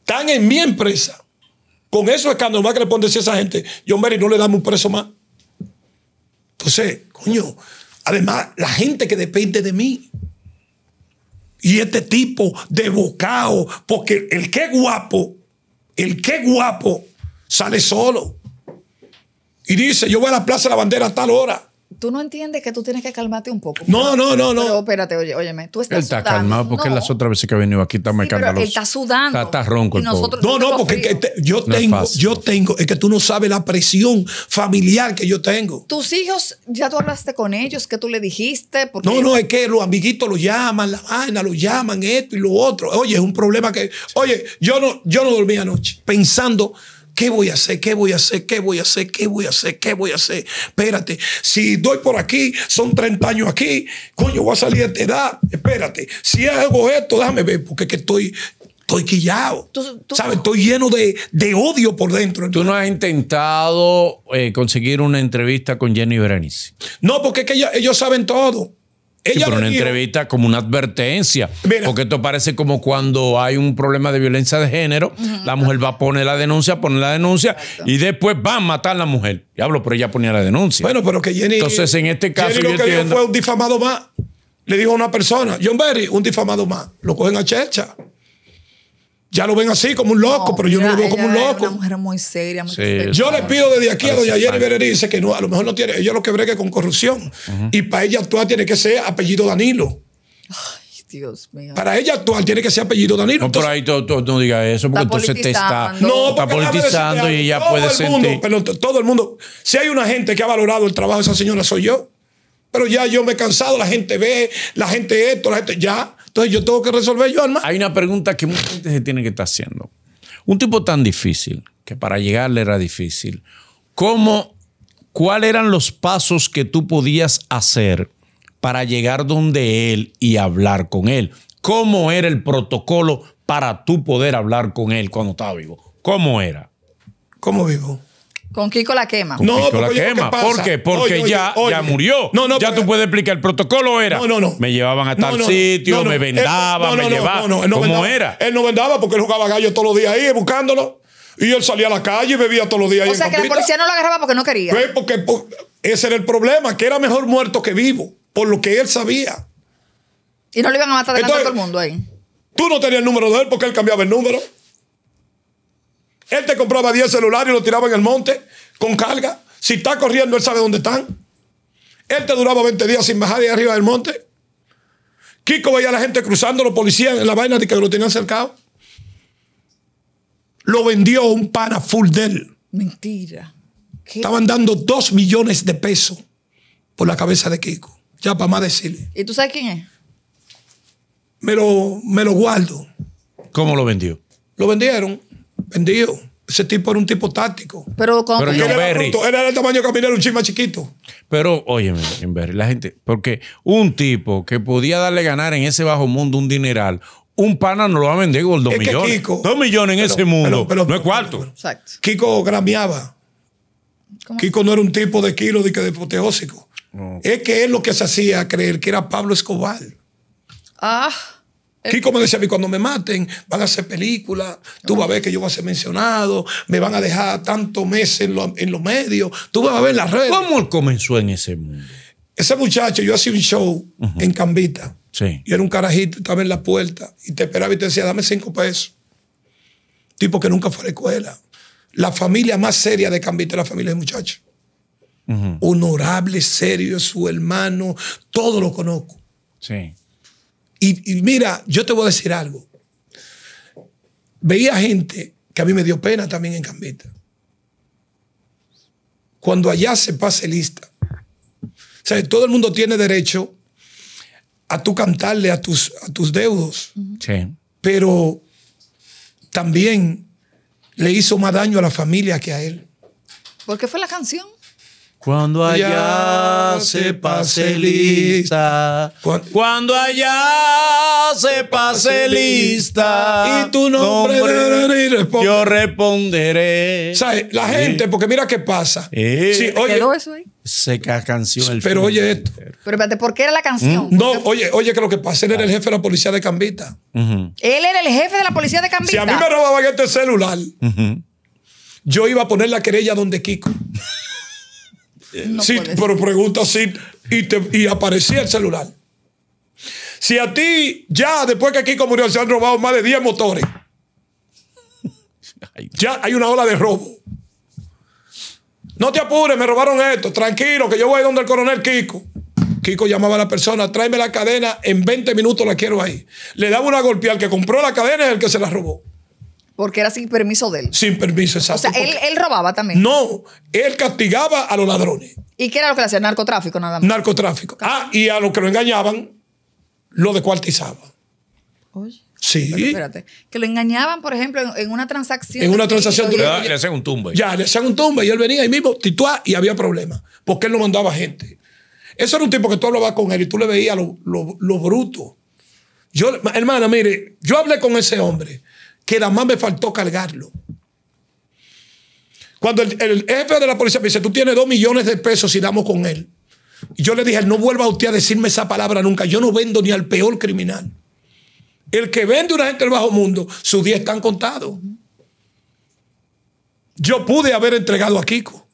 Están en mi empresa. Con eso cuando más que le pueden a esa gente, yo Mary, no le damos un preso más. Entonces, coño, además, la gente que depende de mí. Y este tipo de bocado, porque el que guapo, el que guapo, sale solo. Y dice, yo voy a la Plaza de la Bandera a tal hora. Tú no entiendes que tú tienes que calmarte un poco. No, no, no, no. Pero espérate, oye, óyeme, tú estás. Él está calmado porque las otras veces que ha venido aquí está sí, él está sudando. Está, ronco. El nosotros, no, no, porque este, yo tengo, yo tengo, es que tú no sabes la presión familiar que yo tengo. Tus hijos, ya tú hablaste con ellos, ¿Qué tú le dijiste. no, no, es que los amiguitos los llaman, la vaina, los llaman, esto y lo otro. Oye, es un problema que. Oye, yo no, yo no dormí anoche pensando ¿Qué voy a hacer? ¿Qué voy a hacer? ¿Qué voy a hacer? ¿Qué voy a hacer? ¿Qué voy a hacer? Espérate, si doy por aquí, son 30 años aquí, coño, voy a salir de edad. Espérate, si hago esto, déjame ver, porque que estoy, estoy quillado. ¿Tú, sabes Estoy lleno de, odio por dentro. ¿Tú no has intentado eh, conseguir una entrevista con Jenny Berenice? No, porque ellos saben todo. Ella sí, una entrevista como una advertencia. porque esto parece como cuando hay un problema de violencia de género, la mujer va a poner la denuncia, pone la denuncia y después va a matar a la mujer. Diablo, pero ella ponía la denuncia. Bueno, pero que Jenny. Entonces, en este caso. que fue un difamado más. Le dijo a una persona, John Berry, un difamado más. Lo cogen a Checha. Ya lo ven así como un loco, pero yo no lo veo como un loco. Una mujer muy seria, Yo le pido desde aquí a doña Jenny Berenice que no, a lo mejor no tiene, ella lo que bregue con corrupción. Y para ella actuar tiene que ser apellido Danilo. Ay, Dios mío. Para ella actual tiene que ser apellido Danilo. No, por ahí tú, no digas eso, porque entonces te está, politizando y ya puede sentir. todo el mundo. Si hay una gente que ha valorado el trabajo de esa señora, soy yo. Pero ya yo me he cansado, la gente ve, la gente esto, la gente ya. Entonces yo tengo que resolver yo, hermano. Hay una pregunta que mucha gente se tiene que estar haciendo. Un tipo tan difícil, que para llegarle era difícil, ¿cómo, cuáles eran los pasos que tú podías hacer para llegar donde él y hablar con él? ¿Cómo era el protocolo para tú poder hablar con él cuando estaba vivo? ¿Cómo era? ¿Cómo vivo? Con Kiko la quema. No, Kiko la quema. ¿Por qué? Porque ya, ya murió. ya tú eh, puedes explicar. El protocolo era. No, no, no. Me llevaban a tal sitio, me vendaban, me llevaban. No, no, ¿Cómo era? Él no vendaba porque él jugaba gallo todos los días ahí buscándolo. Y él salía a la calle y bebía todos los días. ahí O sea que la policía no lo agarraba porque no quería. Pues porque, pues, ese era el problema, que era mejor muerto que vivo, por lo que él sabía. Y no le iban a matar a todo el mundo ahí. Tú no tenías el número de él porque él cambiaba el número. Él te compraba 10 celulares y lo tiraba en el monte con carga. Si está corriendo, él sabe dónde están. Él te duraba 20 días sin bajar de arriba del monte. Kiko veía a la gente cruzando, los policías en la vaina de que lo tenían cercado. Lo vendió un pana full de él. Mentira. Estaban dando 2 millones de pesos por la cabeza de Kiko. Ya para más decirle. ¿Y tú sabes quién es? Me lo, me lo guardo. ¿Cómo lo vendió? Lo vendieron. Vendido. Ese tipo era un tipo táctico. Pero, pero Berry. era el tamaño que caminero, un chisme chiquito. Pero, oye, en Berry, la gente. Porque un tipo que podía darle ganar en ese bajo mundo un dineral, un pana no lo va a vender con dos millones. dos millones en ese mundo. Pero, no es cuarto. Exacto. Kiko grameaba. Kiko no era un tipo de kilo de, de Es que es lo que se hacía creer que era Pablo Escobar. Ah. Kiko como decía a cuando me maten, van a hacer películas, tú vas a ver que yo voy a ser mencionado, me van a dejar tantos meses en, los medios, tú vas a ver las redes. ¿Cómo comenzó en ese mundo? Ese muchacho, yo hacía un show en Cambita. Sí. Y era un carajito, estaba en la puerta y te esperaba y te decía, dame cinco pesos. Tipo que nunca fue a la escuela. La familia más seria de Cambita era la familia de muchacho. Honorable, serio, su hermano, todo lo conozco. Sí. Y, mira, yo te voy a decir algo. Veía gente que a mí me dio pena también en Cambita. Cuando allá se pase lista. O sea, todo el mundo tiene derecho a tú cantarle a tus, a tus deudos. Sí. Pero también le hizo más daño a la familia que a él. ¿Por qué fue la canción? Cuando allá se pase lista. Cuando, allá se pase lista. Y tu nombre, yo responderé. ¿Sabes? La gente, porque mira qué pasa. Sí, oye, eso ahí? Seca canción. pero oye esto. Pero espérate, ¿por qué era la canción? Mm. No, oye, oye, que lo que pasa, él era el jefe de la policía de Cambita. Él era el jefe de la policía de Cambita. Si a mí me robaban este celular, yo iba a poner la querella donde Kiko sí, pero pregunta si y, te, aparecía el celular. Si a ti, ya después que Kiko murió, se han robado más de 10 motores. Ya hay una ola de robo. No te apures, me robaron esto. Tranquilo, que yo voy donde el coronel Kiko. Kiko llamaba a la persona, tráeme la cadena, en 20 minutos la quiero ahí. Le daba una golpe al que compró la cadena y el que se la robó. Porque era sin permiso de él. Sin permiso, exacto. O sea, él, robaba también. No, él castigaba a los ladrones. ¿Y qué era lo que le hacía? Narcotráfico nada más. Narcotráfico. Ah, y a los que lo engañaban, lo descuartizaban. Oye. Sí. espérate. Que lo engañaban, por ejemplo, en, una transacción. En una transacción. Tú, Y le hacían un tumba. Ya, le hacían un tumba y él venía ahí mismo, tituá, y había problemas. Porque él no mandaba gente. Eso era un tipo que tú hablabas con él y tú le veías lo, bruto. Yo, hermana, mire, yo hablé con ese hombre que nada más me faltó cargarlo. Cuando el, jefe de la policía me dice, tú tienes dos millones de pesos si damos con él. yo le dije, no vuelva usted a decirme esa palabra nunca. Yo no vendo ni al peor criminal. El que vende una gente del bajo mundo, sus días están contados. Yo pude haber entregado a Kiko.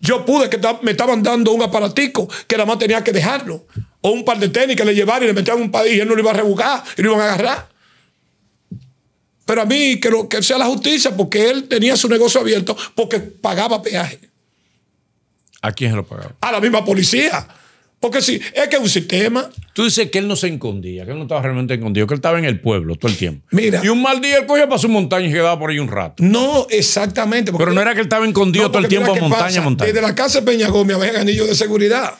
Yo pude que me estaban dando un aparatico que nada más tenía que dejarlo. O un par de tenis que le llevaron y le metían un país y él no lo iba a rebucar y lo iban a agarrar. Pero a mí, que, que sea la justicia, porque él tenía su negocio abierto, porque pagaba peaje. ¿A quién se lo pagaba? A la misma policía. Porque sí, es que es un sistema. Tú dices que él no se escondía, que él no estaba realmente escondido, que él estaba en el pueblo todo el tiempo. Mira. Y un mal día él cogía para su montaña y quedaba por ahí un rato. No, exactamente. Pero no era que él estaba escondido todo el tiempo montaña, pasa, montaña. Desde la casa de Peña Gómez había anillos de seguridad.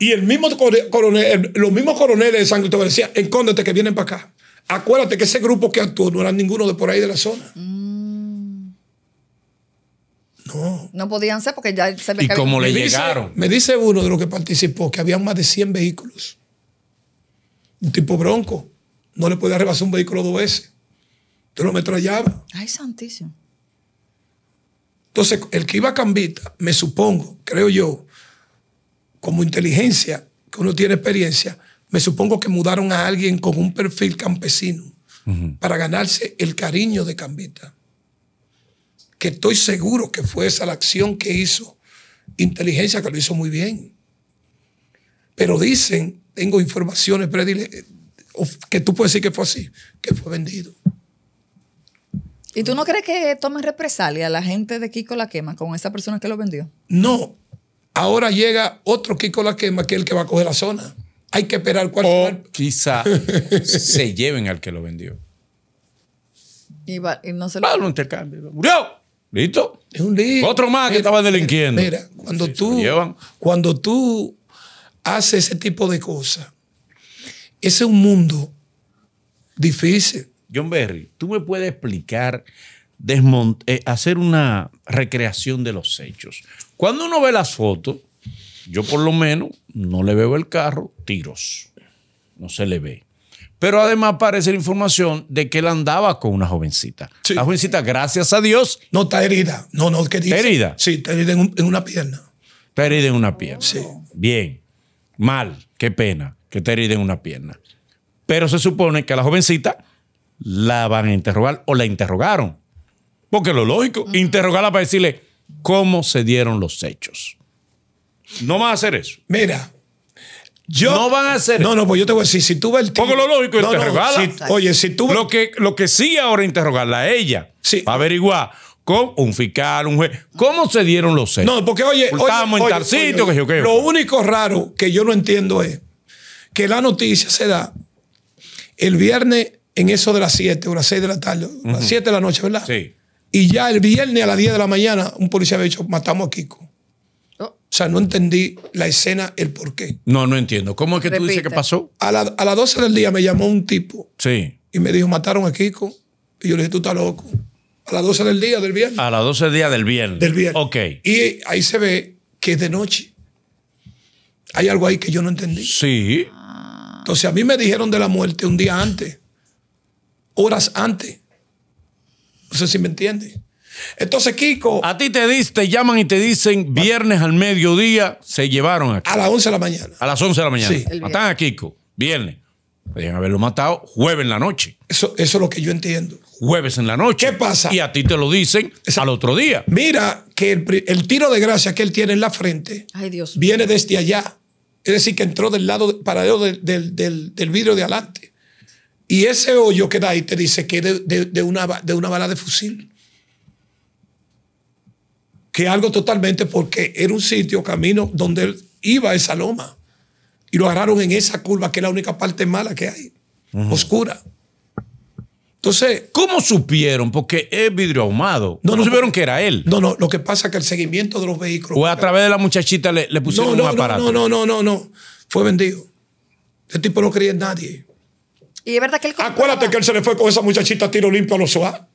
Y el mismo los mismos coroneles de San Cristóbal decían, encóndete que vienen para acá. Acuérdate que ese grupo que actuó no era ninguno de por ahí de la zona. Mm. No. No podían ser porque ya se me ¿Y cómo le llegaron? me dice uno de los que participó que había más de 100 vehículos. Un tipo bronco. No le podía rebasar un vehículo dos veces. Te lo metrallaba. Ay, santísimo. Entonces, el que iba a Cambita, me supongo, creo yo, como inteligencia, que uno tiene experiencia, me supongo que mudaron a alguien con un perfil campesino para ganarse el cariño de Cambita. Que estoy seguro que fue esa la acción que hizo inteligencia, que lo hizo muy bien. Pero dicen, tengo informaciones eh, que tú puedes decir que fue así, que fue vendido. ¿Y tú no crees que tomen represalia a la gente de Kiko La Quema con esa persona que lo vendió? No. Ahora llega otro Kiko La Quema que es el que va a coger la zona hay que esperar cuál quizá se lleven al que lo vendió. Y, no se lo. intercambio. ¡Murió! ¿Listo? Es un lío. Otro más que estaba delinquiendo. Mira, cuando tú, cuando tú haces ese tipo de cosas, ese es un mundo difícil. John Berry, tú me puedes explicar, eh, hacer una recreación de los hechos. Cuando uno ve las fotos, yo por lo menos no le veo el carro, tiros. No se le ve. Pero además aparece la información de que él andaba con una jovencita. La jovencita, gracias a Dios. No está herida. No, no, querida. ¿Está herida? Sí, está herida en, una pierna. Está herida en una pierna. Sí. Bien. Mal. Qué pena que está herida en una pierna. Pero se supone que a la jovencita la van a interrogar o la interrogaron. Porque lo lógico, interrogarla para decirle cómo se dieron los hechos. No van a hacer eso. Mira, yo, no van a hacer. eso No, no, pues yo te voy a decir, si tú ves el Porque lo lógico es no, oye, si tú lo que, lo que sí ahora interrogarla a ella. Sí. Para averiguar con un fiscal, un juez. ¿Cómo se dieron los hechos? No, porque oye, Estamos en tal sitio que yo Lo único raro que yo no entiendo es que la noticia se da el viernes en eso de las 7 o las 6 de la tarde, las 7 de la noche, ¿verdad? Sí. Y ya el viernes a las 10 de la mañana, un policía había dicho, matamos a Kiko. O sea, no entendí la escena, el por qué. No, no entiendo. ¿Cómo es que tú dices que pasó? A, a las 12 del día me llamó un tipo. Sí. Y me dijo, mataron a Kiko. Y yo le dije, tú estás loco. A las 12 del día del viernes. A las 12 del día del viernes. Del viernes. Ok. Y ahí se ve que es de noche. Hay algo ahí que yo no entendí. Sí. Entonces a mí me dijeron de la muerte un día antes. Horas antes. No sé si me entiendes. Entonces, Kiko. A ti te, diste llaman y te dicen viernes al mediodía se llevaron aquí. A las 11 de la mañana. A las 11 de la mañana. Sí. Matan a Kiko, viernes. Podrían haberlo matado jueves en la noche. Eso, es lo que yo entiendo. Jueves en la noche. ¿Qué pasa? Y a ti te lo dicen al otro día. Mira que el, tiro de gracia que él tiene en la frente viene desde allá. Es decir, que entró del lado paralelo del, vidrio de adelante. Y ese hoyo que da ahí te dice que es de una bala de fusil que algo totalmente porque era un sitio, camino, donde él iba esa loma. Y lo agarraron en esa curva, que es la única parte mala que hay, oscura. Entonces. ¿Cómo supieron? Porque es vidrio ahumado. No, no, supieron que era él. No, no, lo que pasa es que el seguimiento de los vehículos. fue a través de la muchachita le, le pusieron no, no, un aparato. No, no, no, no, no. Fue vendido. Este tipo no creía en nadie. Y es verdad que él. Acuérdate que él se le fue con esa muchachita a tiro limpio a los SOA.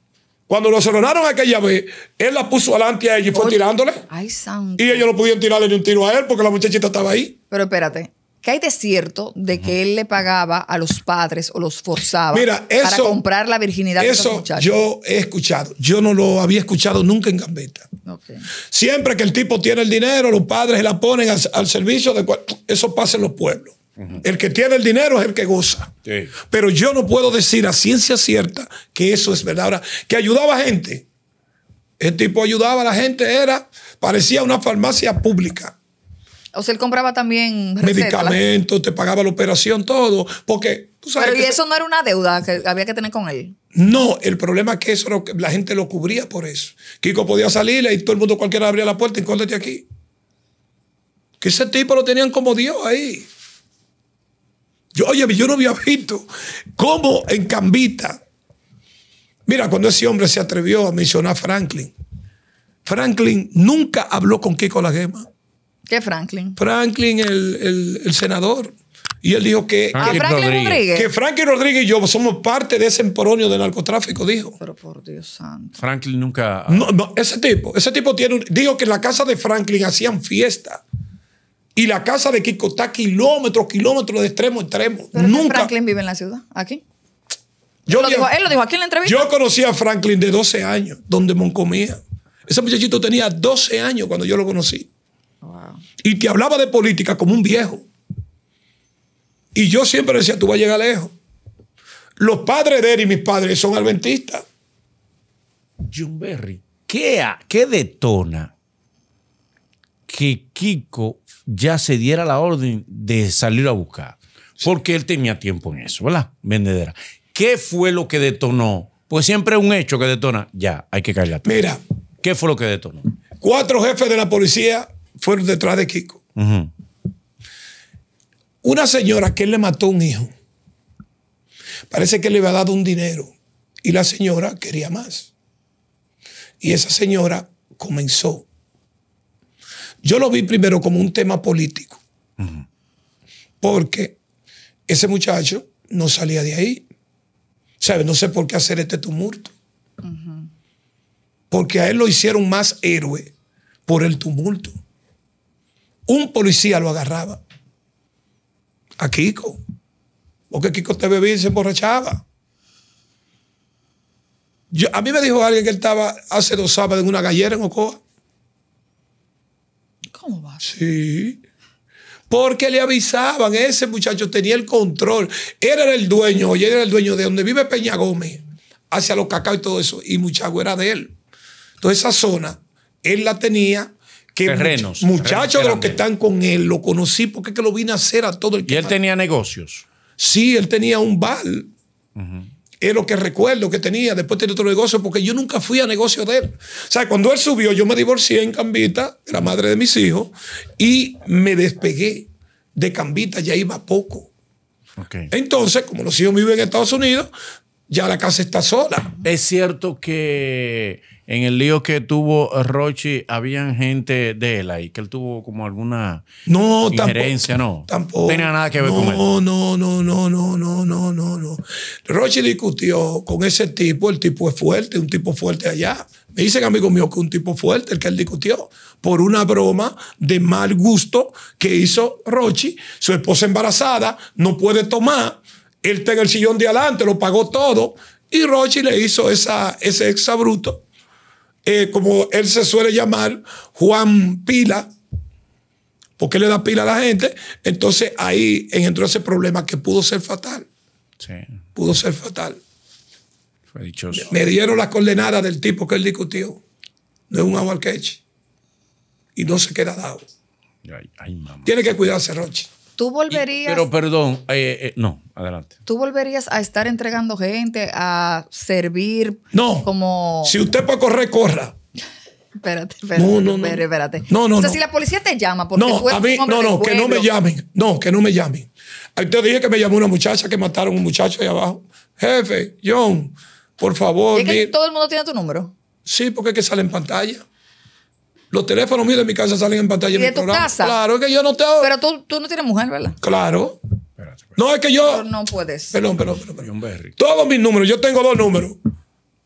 Cuando lo cerraron aquella vez, él la puso delante a ella y fue tirándole. Ay, Y ellos no podían tirarle ni un tiro a él porque la muchachita estaba ahí. Pero espérate, ¿qué hay de cierto de que él le pagaba a los padres o los forzaba para comprar la virginidad eso de los Yo he escuchado, yo no lo había escuchado nunca en Gambeta. Siempre que el tipo tiene el dinero, los padres la ponen al, servicio de eso pasa en los pueblos. El que tiene el dinero es el que goza. Pero yo no puedo decir a ciencia cierta que eso es verdad. Ahora, que ayudaba a gente. El tipo ayudaba a la gente, era, parecía una farmacia pública. O sea, él compraba también medicamentos, te pagaba la operación, todo. Porque. Pero eso no era una deuda que había que tener con él. No, el problema es que eso la gente lo cubría por eso. Kiko podía salir y todo el mundo cualquiera abría la puerta y cóndete aquí. Que ese tipo lo tenían como Dios ahí. Yo, oye, yo no había visto cómo en Cambita. Mira, cuando ese hombre se atrevió a mencionar a Franklin, Franklin nunca habló con Kiko La Gema. ¿Qué Franklin? Franklin, el, senador. Y él dijo que, ah, que, Franklin Rodríguez. que Franklin Rodríguez y yo somos parte de ese emporonio de narcotráfico, dijo. Pero por Dios santo. Franklin nunca. No, no, ese tipo, ese tipo tiene. Un, dijo que en la casa de Franklin hacían fiesta. Y la casa de Kiko está kilómetros, kilómetros de extremo a extremo. Nunca. Franklin vive en la ciudad, aquí. él, lo dijo, aquí en la entrevista. Yo conocí a Franklin de 12 años, donde Moncomía. Ese muchachito tenía 12 años cuando yo lo conocí. Y te hablaba de política como un viejo. Y yo siempre decía, tú vas a llegar lejos. Los padres de él y mis padres son adventistas. yumberry ¿qué detona que Kiko ya se diera la orden de salir a buscar. Porque él tenía tiempo en eso, ¿verdad? Vendedera. ¿Qué fue lo que detonó? Pues siempre un hecho que detona. Ya, hay que callar. Mira. ¿Qué fue lo que detonó? Cuatro jefes de la policía fueron detrás de Kiko. Una señora que él le mató un hijo. Parece que le había dado un dinero. Y la señora quería más. Y esa señora comenzó yo lo vi primero como un tema político, porque ese muchacho no salía de ahí. ¿Sabes? No sé por qué hacer este tumulto. Porque a él lo hicieron más héroe por el tumulto. Un policía lo agarraba. A Kiko. Porque Kiko te bebía y se emborrachaba. Yo, a mí me dijo alguien que él estaba hace dos sábados en una gallera en Ocoa. Sí. Porque le avisaban, ese muchacho tenía el control. Él era el dueño, oye, era el dueño de donde vive Peña Gómez, hacia los cacao y todo eso. Y Muchacho era de él. Entonces, esa zona, él la tenía que terrenos. muchachos de los que están con él, lo conocí porque que lo vine a hacer a todo el que. ¿Y él tenía negocios? Sí, él tenía un bar es lo que recuerdo que tenía. Después tenía otro negocio porque yo nunca fui a negocio de él. O sea, cuando él subió, yo me divorcié en Cambita, la madre de mis hijos, y me despegué de Cambita, ya iba poco. Entonces, como los hijos viven en Estados Unidos, ya la casa está sola. Es cierto que en el lío que tuvo Rochi, habían gente de él ahí, que él tuvo como alguna no, injerencia, ¿no? Tampoco. Tenía nada que ver no, con él. No, no, no, no, no, no, no, no, Rochi discutió con ese tipo, el tipo es fuerte, un tipo fuerte allá. Me dicen amigos míos que un tipo fuerte, el que él discutió, por una broma de mal gusto que hizo Rochi, su esposa embarazada, no puede tomar, él está en el sillón de adelante, lo pagó todo, y Rochi le hizo esa, ese exabruto eh, como él se suele llamar, Juan Pila, porque le da pila a la gente, entonces ahí entró ese problema que pudo ser fatal. Sí. Pudo ser fatal. Fue dichoso. Me dieron las coordenadas del tipo que él discutió, no es un agua al queche y no se queda dado. Tiene que cuidarse, Roche Tú volverías. pero perdón, eh, eh, no, adelante. ¿Tú volverías a estar entregando gente, a servir? No. Como... Si usted puede correr, corra. Espérate, espérate. No, no, o sea, si la policía te llama, porque no, tú a mí, no, no, que no me llamen. No, que no me llamen. te dije que me llamó una muchacha que mataron a un muchacho ahí abajo. Jefe, John, por favor. ¿Es que todo el mundo tiene tu número? Sí, porque es que sale en pantalla. Los teléfonos míos de mi casa salen en pantalla. ¿Y de tu programa. casa? Claro, que yo no tengo. Pero tú, tú no tienes mujer, ¿verdad? Claro. No, es que yo. no puedes. Perdón, perdón, perdón. perdón. Berry. Todos mis números, yo tengo dos números.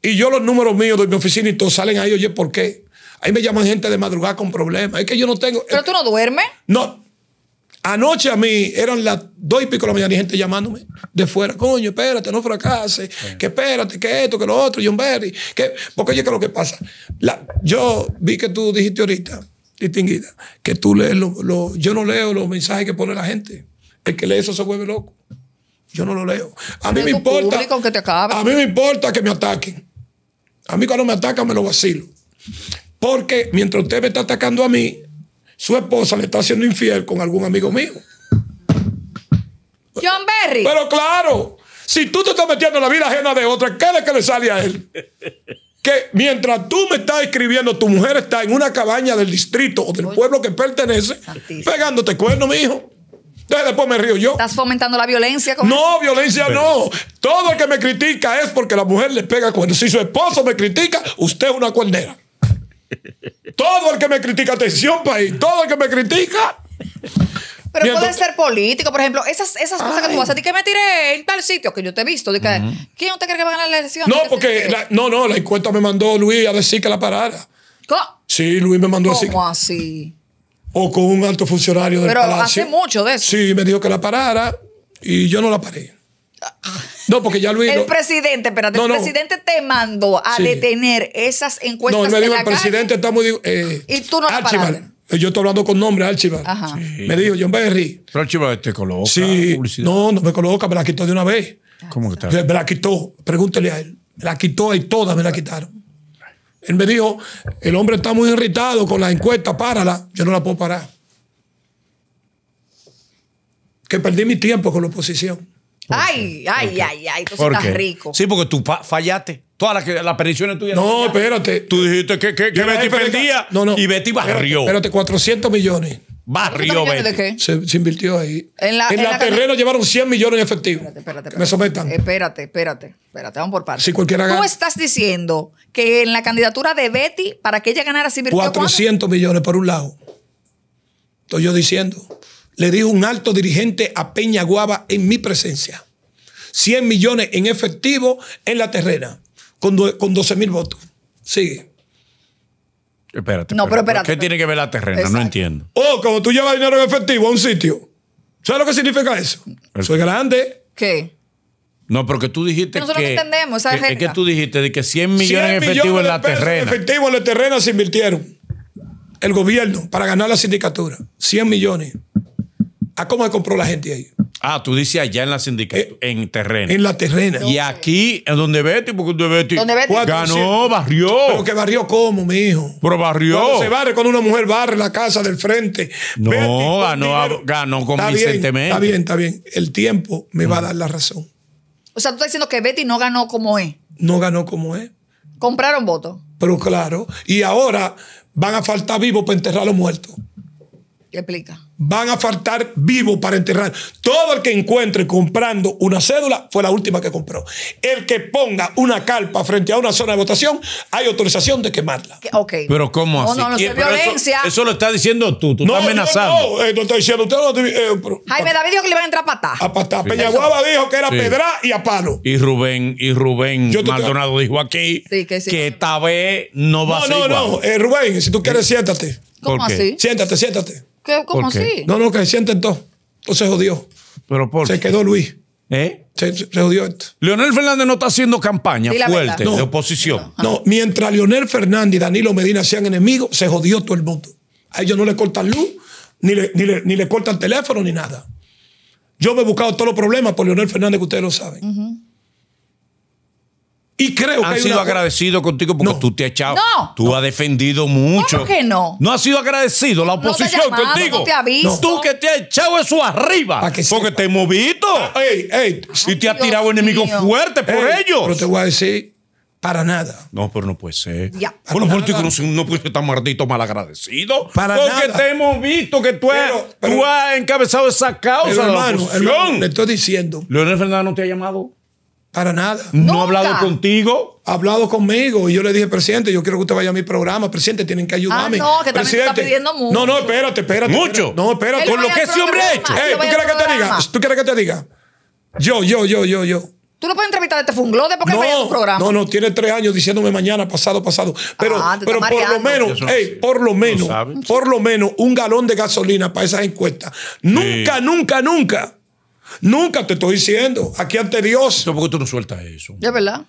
Y yo los números míos de mi oficina y todos salen ahí, oye, ¿por qué? Ahí me llaman gente de madrugada con problemas. Es que yo no tengo. ¿Pero tú no duermes? No. Anoche a mí eran las dos y pico de la mañana y gente llamándome de fuera. Coño, espérate, no fracases. Que espérate, que esto, que lo otro, John Berry. Que... Porque oye, que lo que pasa. La... Yo vi que tú dijiste ahorita, distinguida, que tú lees Yo no leo los mensajes que pone la gente. El que lee eso se vuelve loco. Yo no lo leo. A mí me importa. Que a mí me importa que me ataquen. A mí cuando me atacan me lo vacilo. Porque mientras usted me está atacando a mí, su esposa le está haciendo infiel con algún amigo mío. John Berry. Pero claro, si tú te estás metiendo en la vida ajena de otra, ¿qué es que le sale a él? Que mientras tú me estás escribiendo, tu mujer está en una cabaña del distrito o del pueblo que pertenece, pegándote cuerno, mi hijo. Entonces después me río yo. ¿Estás fomentando la violencia? Con no, violencia no. Todo el que me critica es porque la mujer le pega cuando Si su esposo me critica, usted es una cuernera. Todo el que me critica, atención país, todo el que me critica. Pero puede ser político, por ejemplo, esas, cosas que tú vas a de que me tiré en tal sitio que yo te he visto, de que, ¿quién usted cree que va a ganar la elección? No, porque no, no, la encuesta me mandó Luis a decir que la parada. ¿Cómo? Sí, Luis me mandó así. ¿Cómo así? o con un alto funcionario del Pero hace mucho de eso. Sí, me dijo que la parara y yo no la paré. Ah. No, porque ya Luis. El presidente, espérate, el presidente te mandó a detener esas encuestas. No, él me dijo, el presidente está muy. Eh, y tú no la Archibald. Yo estoy hablando con nombre, Archibald. Me dijo, John Berry. Pero Archibald te coloca. Sí. Publicidad. No, no me coloca, me la quitó de una vez. ¿Cómo que está? Me la quitó. Pregúntele a él. Me la quitó y todas me la quitaron. Él me dijo, el hombre está muy irritado con la encuesta, párala. Yo no la puedo parar. Que perdí mi tiempo con la oposición. Ay, ay, ay, ay, tú estás rico. Sí, porque tú fallaste. Todas las, que, las peticiones tuyas. No, espérate. Tú dijiste que, Betty perdía no, no. y Betty barrió. Espérate, 400 millones. Barrio Betty. Se, invirtió ahí. En la, en llevaron 100 millones en efectivo. Espérate, espérate, Me sometan. Eh, espérate, espérate, espérate. Vamos por partes. Si Tú estás diciendo que en la candidatura de Betty, para que ella ganara, se invirtió 400 millones por un lado. Estoy yo diciendo. Le dijo un alto dirigente a Peña Guava en mi presencia. 100 millones en efectivo en la terrena, con, con 12 mil votos. Sigue. Espérate. No, pero espérate. ¿Qué tiene que ver la terrena? No entiendo. Oh, como tú llevas dinero en efectivo a un sitio. ¿Sabes lo que significa eso? Eso Soy grande. ¿Qué? No, porque tú dijiste que... Nosotros entendemos Es que tú dijiste de que 100 millones en efectivo en la terrena. En efectivo en la terrena se invirtieron. El gobierno para ganar la sindicatura. 100 millones. ¿A cómo compró la gente ahí? Ah, tú dices allá en la sindicato, eh, en terreno. En la terrena. y aquí, en donde Betty, porque donde Betty, ganó, barrió. Pero que barrió cómo, mi hijo. Pero barrió. se barre, con una mujer barre la casa del frente. No, ganó ganó, ganó convincentemente. Está bien, está bien. El tiempo me va a mm. dar la razón. O sea, tú estás diciendo que Betty no ganó como es. No ganó como es. Compraron votos. Pero claro. Y ahora van a faltar vivos para enterrar a los muertos. ¿Qué explica? van a faltar vivos para enterrar. Todo el que encuentre comprando una cédula fue la última que compró. El que ponga una carpa frente a una zona de votación, hay autorización de quemarla. Pero ¿cómo así? No, no, no violencia. Eso, lo está diciendo tú, tú no, estás amenazando. No, eh, no, no diciendo usted. No, eh, Jaime David dijo que le iban a entrar a patá. A patá. Peñaguaba dijo que era pedra y a palo. Y Rubén, y Rubén Maldonado dijo aquí que, esta vez no va a ser No, no, no. Eh, Rubén, si tú quieres, siéntate. ¿Cómo así? Siéntate, siéntate. ¿Cómo así? No, no, que se Todo Entonces jodió. ¿Pero por Se quedó Luis. ¿Eh? Se, jodió esto. Leonel Fernández no está haciendo campaña fuerte de oposición. No, mientras Leonel Fernández y Danilo Medina sean enemigos, se jodió todo el mundo. A ellos no le cortan luz, ni le, ni le, cortan teléfono, ni nada. Yo me he buscado todos los problemas por Leonel Fernández, que ustedes lo saben. Ajá. Y creo que. ha sido agradecido contigo porque tú te has echado. Tú has defendido mucho. ¿Cómo que no? No ha sido agradecido la oposición no contigo. No te ha visto. Tú que te has echado eso arriba. Porque te hemos visto ah, Ey, ey. Y te has tirado enemigos fuertes por ellos. Pero te voy a decir. Para nada. No, pero no puede ser. Bueno, por no, no puede ser tan maldito malagradecido. Para porque te hemos visto que tú, has, encabezado esa causa. hermano, le estoy diciendo. Leonel Fernández no te ha llamado. Para nada. ¿No ha hablado contigo? Ha hablado conmigo. Y yo le dije, presidente, yo quiero que usted vaya a mi programa. Presidente, tienen que ah, ayudarme. Ah, no, que también Está pidiendo mucho. No, no, espérate, espérate. Mucho. No, espérate. Con lo que ese hombre ha hecho. ¿Tú quieres que te diga? ¿Tú quieres que te diga? Yo, yo, yo, yo, yo. Tú no puedes entrevistar a este funglote porque no, vaya a tu programa. No, no, tiene tres años diciéndome mañana, pasado, pasado. Pero, ah, pero por lo menos, por lo menos, por lo menos, un galón de gasolina para esas encuestas. Nunca, nunca, nunca Nunca te estoy diciendo. Aquí ante Dios. ¿Por porque tú no sueltas eso. ¿De verdad.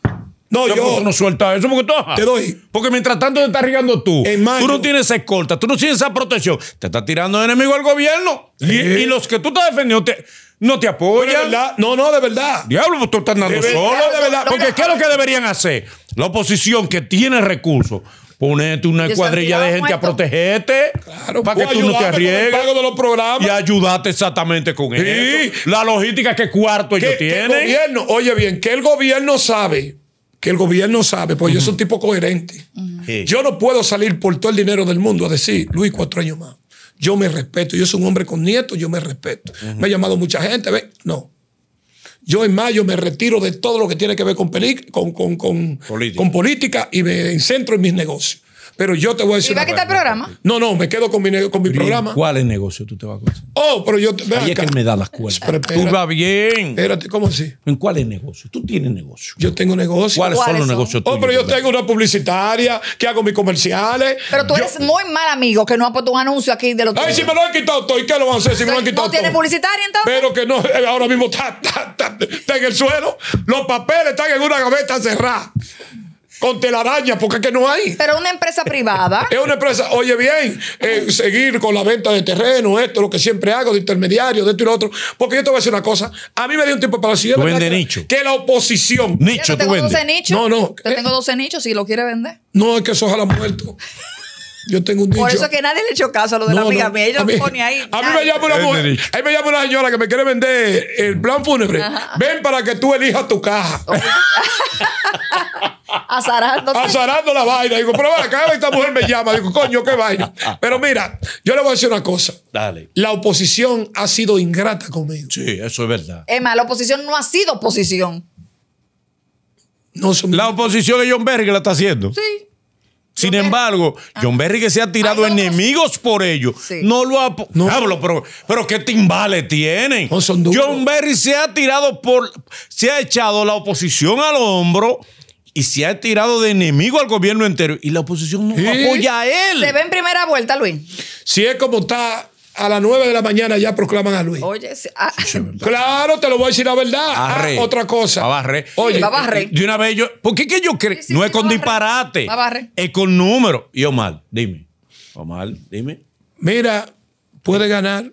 No, yo. no sueltas eso porque tú. Ah, te doy. Porque mientras tanto te estás rigando tú. tú no tienes esa escolta, tú no tienes esa protección. Te estás tirando de enemigo al gobierno. Y, los que tú estás defendiendo no te apoyan. De verdad, no, no, de verdad. Diablo, tú estás andando solo. de verdad. Porque ¿qué es lo que deberían hacer? La oposición que tiene recursos Ponete una cuadrilla de gente a protegerte claro, para que tú no te arriesgues. Y ayudarte exactamente con sí. eso. La logística que cuarto ellos tienen. gobierno, oye bien, que el gobierno sabe que el gobierno sabe, porque yo soy un tipo coherente. Yo no puedo salir por todo el dinero del mundo a decir, Luis, cuatro años más. Yo me respeto, yo soy un hombre con nietos, yo me respeto. Me ha llamado mucha gente, ve, no. Yo en mayo me retiro de todo lo que tiene que ver con, política. política. y me centro en mis negocios. Pero yo te voy a decir. ¿Y va a quitar el programa? No, no, me quedo con mi, con mi programa. ¿Cuál es el negocio tú te vas a conocer? Oh, pero yo. Ahí es que me da las cuentas. tú va bien. Espérate, ¿cómo así? ¿En cuál es el negocio? Tú tienes negocio. Yo tengo negocio. ¿Cuáles, son los negocios tuyos? Oh, pero yo tengo una publicitaria que hago mis comerciales. Pero tú eres muy mal amigo que no ha puesto un anuncio aquí de lo que. Ay, si me lo han quitado todo. ¿Y qué lo van a hacer si me lo han quitado ¿No tienes publicitaria entonces? Pero que no, eh, ahora mismo está en el suelo. Los papeles están en una gaveta cerrada con telaraña, porque es que no hay. Pero una empresa privada. Es una empresa, oye bien, eh, seguir con la venta de terreno, esto, lo que siempre hago, de intermediario, de esto y lo otro. Porque yo te voy a decir una cosa. A mí me dio un tiempo para decir. nicho. Que la oposición. Nicho, tengo 12 nichos? No, no. Te tengo 12 nichos si lo quiere vender. No, es que eso ojalá muerto. Yo tengo un dicho. Por eso que nadie le echó caso a lo de la amiga mía. Ella lo ahí. A mí, me llama una mujer, a me llama una señora que me quiere vender el plan fúnebre. Ven para que tú elijas tu caja. Azarando. Azarando la vaina. Digo, pero bueno, esta mujer me llama. Digo, coño, qué vaina. Pero mira, yo le voy a decir una cosa. Dale. La oposición ha sido ingrata conmigo. Sí, eso es verdad. más, la oposición no ha sido oposición. No, La oposición de John que la está haciendo. Sí. Sin embargo, John Berry que se ha tirado enemigos por ello. No lo ha. No. Hablo, pero, pero qué timbales tienen. John Berry se ha tirado por. Se ha echado la oposición al hombro y se ha tirado de enemigo al gobierno entero y la oposición no apoya a él. Se ve en primera vuelta, Luis. Si es como está a las 9 de la mañana ya proclaman a Luis. Oye, ah. claro, te lo voy a decir la verdad. Ah, otra cosa. Va Oye, De una vez yo. ¿Por qué que yo creo? no es con disparate. Va Es con número Y Omar, dime. Omar, dime. Mira, puede ganar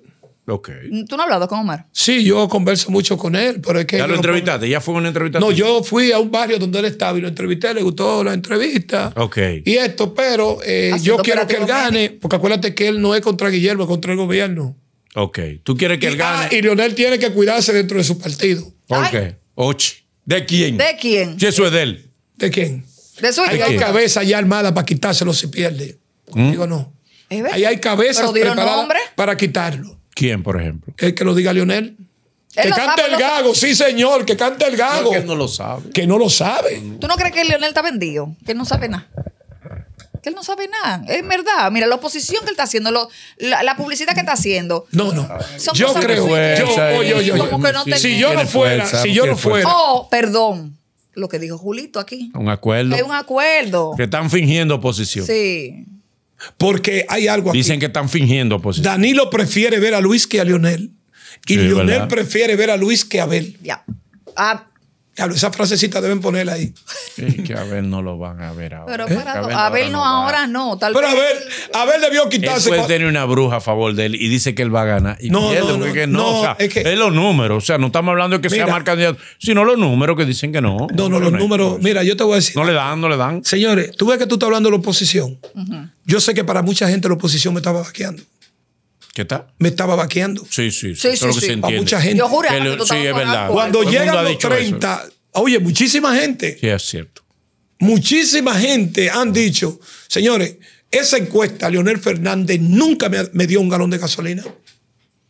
¿Tú no has hablado con Omar? Sí, yo converso mucho con él, pero es que... ¿Ya lo entrevistaste? ¿Ya fue una entrevista? No, yo fui a un barrio donde él estaba y lo entrevisté, le gustó la entrevista. Ok. Y esto, pero eh, yo quiero que él gane, porque acuérdate que él no es contra Guillermo, es contra el gobierno. Ok. ¿Tú quieres que él gane? Ah, y Leonel tiene que cuidarse dentro de su partido. ¿Por qué? ¿De quién? ¿De quién? Jesús eso es de él. ¿De quién? De su Hay cabezas cabeza ya armada para quitárselo si pierde. Digo, ¿Mm? no. Ahí hay cabezas preparadas para quitarlo. ¿Quién, por ejemplo? El que lo diga Lionel. Que cante el gago, sí señor, que cante el gago. que no lo sabe. Que no lo sabe. ¿Tú no crees que Leonel está vendido? Que él no sabe nada. Que él no sabe nada. Es verdad. Mira, la oposición que él está haciendo, la, publicidad que está haciendo. No, no. yo creo. yo, si yo no fuera, si yo no fuera. Oh, perdón. Lo que dijo Julito aquí. Un acuerdo. Es un acuerdo. Que están fingiendo oposición. Sí. Porque hay algo aquí. Dicen que están fingiendo posición. Pues. Danilo prefiere ver a Luis que a Lionel. Y Lionel prefiere ver a Luis que a Abel. Ya. Ah Claro, esa frasecita deben ponerla ahí. Es que a ver, no lo van a ver ahora. Pero para, a ver, no ahora no. Tal pero ver, a ver, debió quitarse. Él tiene una bruja a favor de él y dice que él va a ganar. Y no, no, no, es, los números. O sea, no estamos hablando de que sea mal candidato, sino los números que dicen que no. No, no, los números. Mira, yo te voy a decir. No le dan, no le dan. Señores, tú ves que tú estás hablando de la oposición. Yo sé que para mucha gente la oposición me estaba vaqueando. ¿Qué tal? Me estaba vaqueando. Sí, sí, sí. sí, Que se mucha gente. Yo sí, es verdad. Cuando llega llegan los 30, oye, muchísima gente. Sí, es cierto. Muchísima gente han dicho, señores, esa encuesta, Leonel Fernández nunca me, dio un galón de gasolina.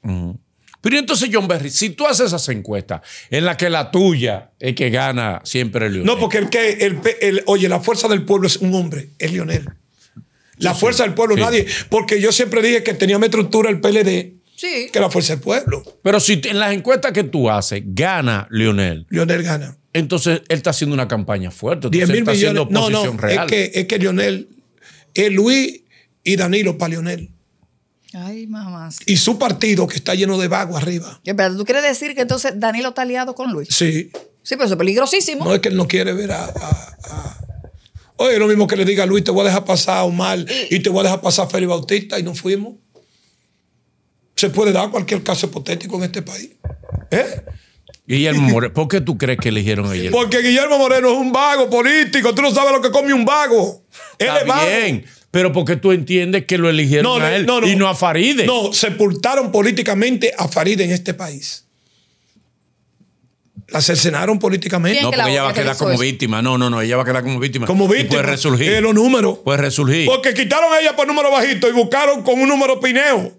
Pero entonces, John Berry, si tú haces esas encuestas en las que la tuya es que gana siempre el Leonel. No, porque el que, oye, la fuerza del pueblo es un hombre, es Leonel. La fuerza del pueblo, nadie. Porque yo siempre dije que tenía más estructura el PLD. Sí. Que la fuerza del pueblo. Pero si en las encuestas que tú haces gana Lionel. Lionel gana. Entonces él está haciendo una campaña fuerte. Entonces, 10 mil millones. No, no. Real. Es que, Lionel, es Luis y Danilo para Lionel. Ay, mamá. Y su partido que está lleno de vago arriba. tú quieres decir que entonces Danilo está aliado con Luis. Sí. Sí, pero eso es peligrosísimo. No es que él no quiere ver a Oye, lo mismo que le diga a Luis, te voy a dejar pasar a Omar y te voy a dejar pasar a Félix Bautista y no fuimos. Se puede dar cualquier caso hipotético en este país. ¿Eh? Guillermo Moreno, ¿por qué tú crees que eligieron a Guillermo? Porque Guillermo Moreno es un vago político. Tú no sabes lo que come un vago. Él es vago. Bien, pero porque tú entiendes que lo eligieron a él y no a Faride. No, sepultaron políticamente a Faride en este país. La cercenaron políticamente. No, porque ella va a quedar como víctima. No, no, no, ella va a quedar como víctima. Como víctima. puede resurgir. De los números. Puede resurgir. Porque quitaron a ella por número bajito y buscaron con un número pineo.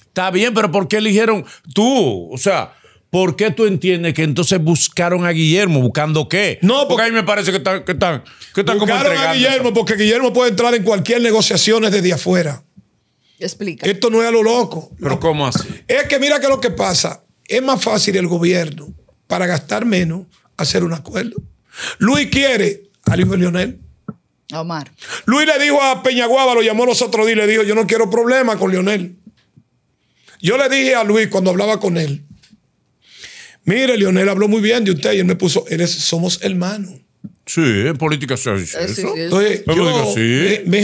Está bien, pero ¿por qué eligieron tú? O sea, ¿por qué tú entiendes que entonces buscaron a Guillermo? ¿Buscando qué? No, porque, a mí me parece que están, que están, que están buscaron a Guillermo porque Guillermo puede entrar en cualquier negociación desde afuera. Explica. Esto no es a lo loco. Pero ¿cómo así? Es que mira que lo que pasa, es más fácil el gobierno para gastar menos, hacer un acuerdo. Luis quiere al hijo de Lionel. Omar. Luis le dijo a Peñaguaba, lo llamó los otros días y le dijo, yo no quiero problema con Lionel. Yo le dije a Luis cuando hablaba con él, mire, Lionel habló muy bien de usted y él me puso, eres, somos hermanos. Sí, en política se hace eh, eso. Sí, en sí. Me,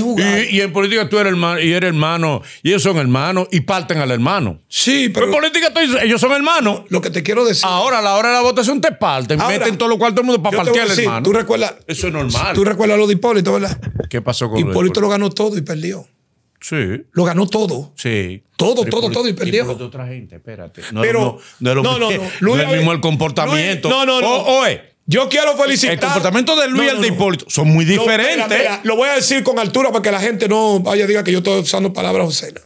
Y, en política tú eres hermano, y eres hermano, y ellos son hermanos, y parten al hermano. Sí, pues pero. en política ellos son hermanos. Lo que te quiero decir. Ahora, a la hora de la votación, te parten. meten todo lo cual todo el mundo para partir al hermano. Tú recuerdas. Eso es normal. Tú recuerdas lo de Hipólito, ¿verdad? ¿Qué pasó con Hipólito? lo ganó todo y perdió. Sí. Lo ganó todo. Sí. Todo, todo, todo y perdió. otra gente, No, pero, no, no, no, no, no, no, no, no, no, no, yo quiero felicitar. El comportamiento de Luis y el de Hipólito son muy diferentes. lo voy a decir con altura para que la gente no vaya a diga que yo estoy usando palabras obscenas.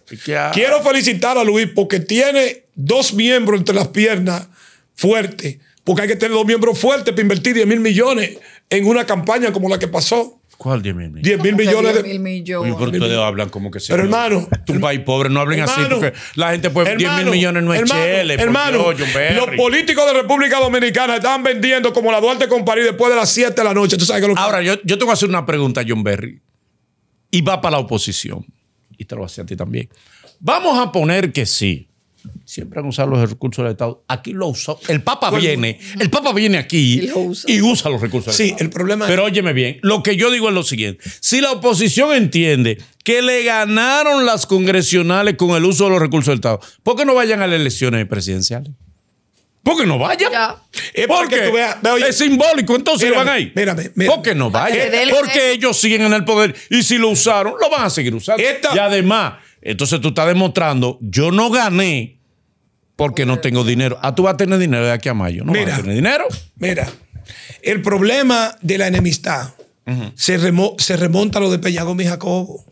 Quiero felicitar a Luis porque tiene dos miembros entre las piernas fuertes. Porque hay que tener dos miembros fuertes para invertir 10 mil millones en una campaña como la que pasó. ¿Cuál 10 mil millones? 10 mil millones de. 10 mil millones. pero ustedes hablan como que sí. Pero hermano. Tu país pobre, no hablen así porque la gente puede. 10 mil millones no es hermano, Hermano, los políticos de República Dominicana están vendiendo como la Duarte con París después de las 7 de la noche. ¿Tú sabes que Ahora, yo, yo tengo que hacer una pregunta John Berry. Y va para la oposición. Y te lo hacer a ti también. Vamos a poner que sí. Siempre han usado los recursos del Estado. Aquí lo usó. El Papa viene. El Papa viene aquí y, usa. los recursos del Estado. Sí, el problema Pero óyeme bien, lo que yo digo es lo siguiente. Si la oposición entiende que le ganaron las congresionales con el uso de los recursos del Estado, ¿por qué no vayan a las elecciones presidenciales? ¿Por qué no vayan. porque, es simbólico, entonces van ahí. Mírame, qué no vayan. Porque ellos siguen en el poder y si lo usaron, lo van a seguir usando. Y además, entonces tú estás demostrando, yo no gané porque no tengo dinero. Ah, tú vas a tener dinero de aquí a mayo. No mira, a tener dinero. Mira, el problema de la enemistad se, remonta a lo de Gómez y Jacobo.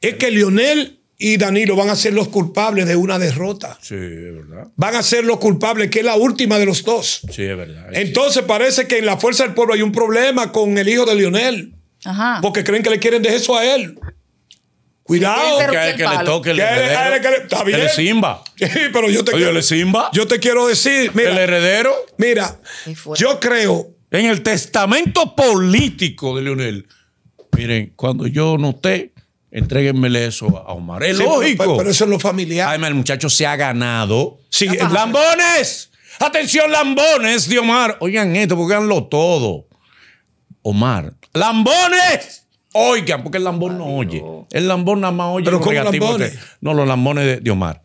Es que Lionel y Danilo van a ser los culpables de una derrota. Sí, es verdad. Van a ser los culpables, que es la última de los dos. Sí, es verdad. Entonces parece que en la Fuerza del Pueblo hay un problema con el hijo de Lionel. Ajá. Porque creen que le quieren dejar eso a él. Cuidado. Que, le toque el heredero. Que simba. pero yo te quiero, le simba. Yo te quiero decir, El heredero. Mira, yo creo. En el testamento político de Leonel. Miren, cuando yo noté, entréguenmele eso a Omar. Es lógico. Pero, eso es lo familiar. Además, el muchacho se ha ganado. Sí, ¡Lambones! ¡Atención, lambones de Omar! Oigan esto, porque lo todo. Omar. ¡Lambones! Oigan, porque el lambón no oye. El lambón nada más oye. Pero los lambones? No, los lambones de, Omar.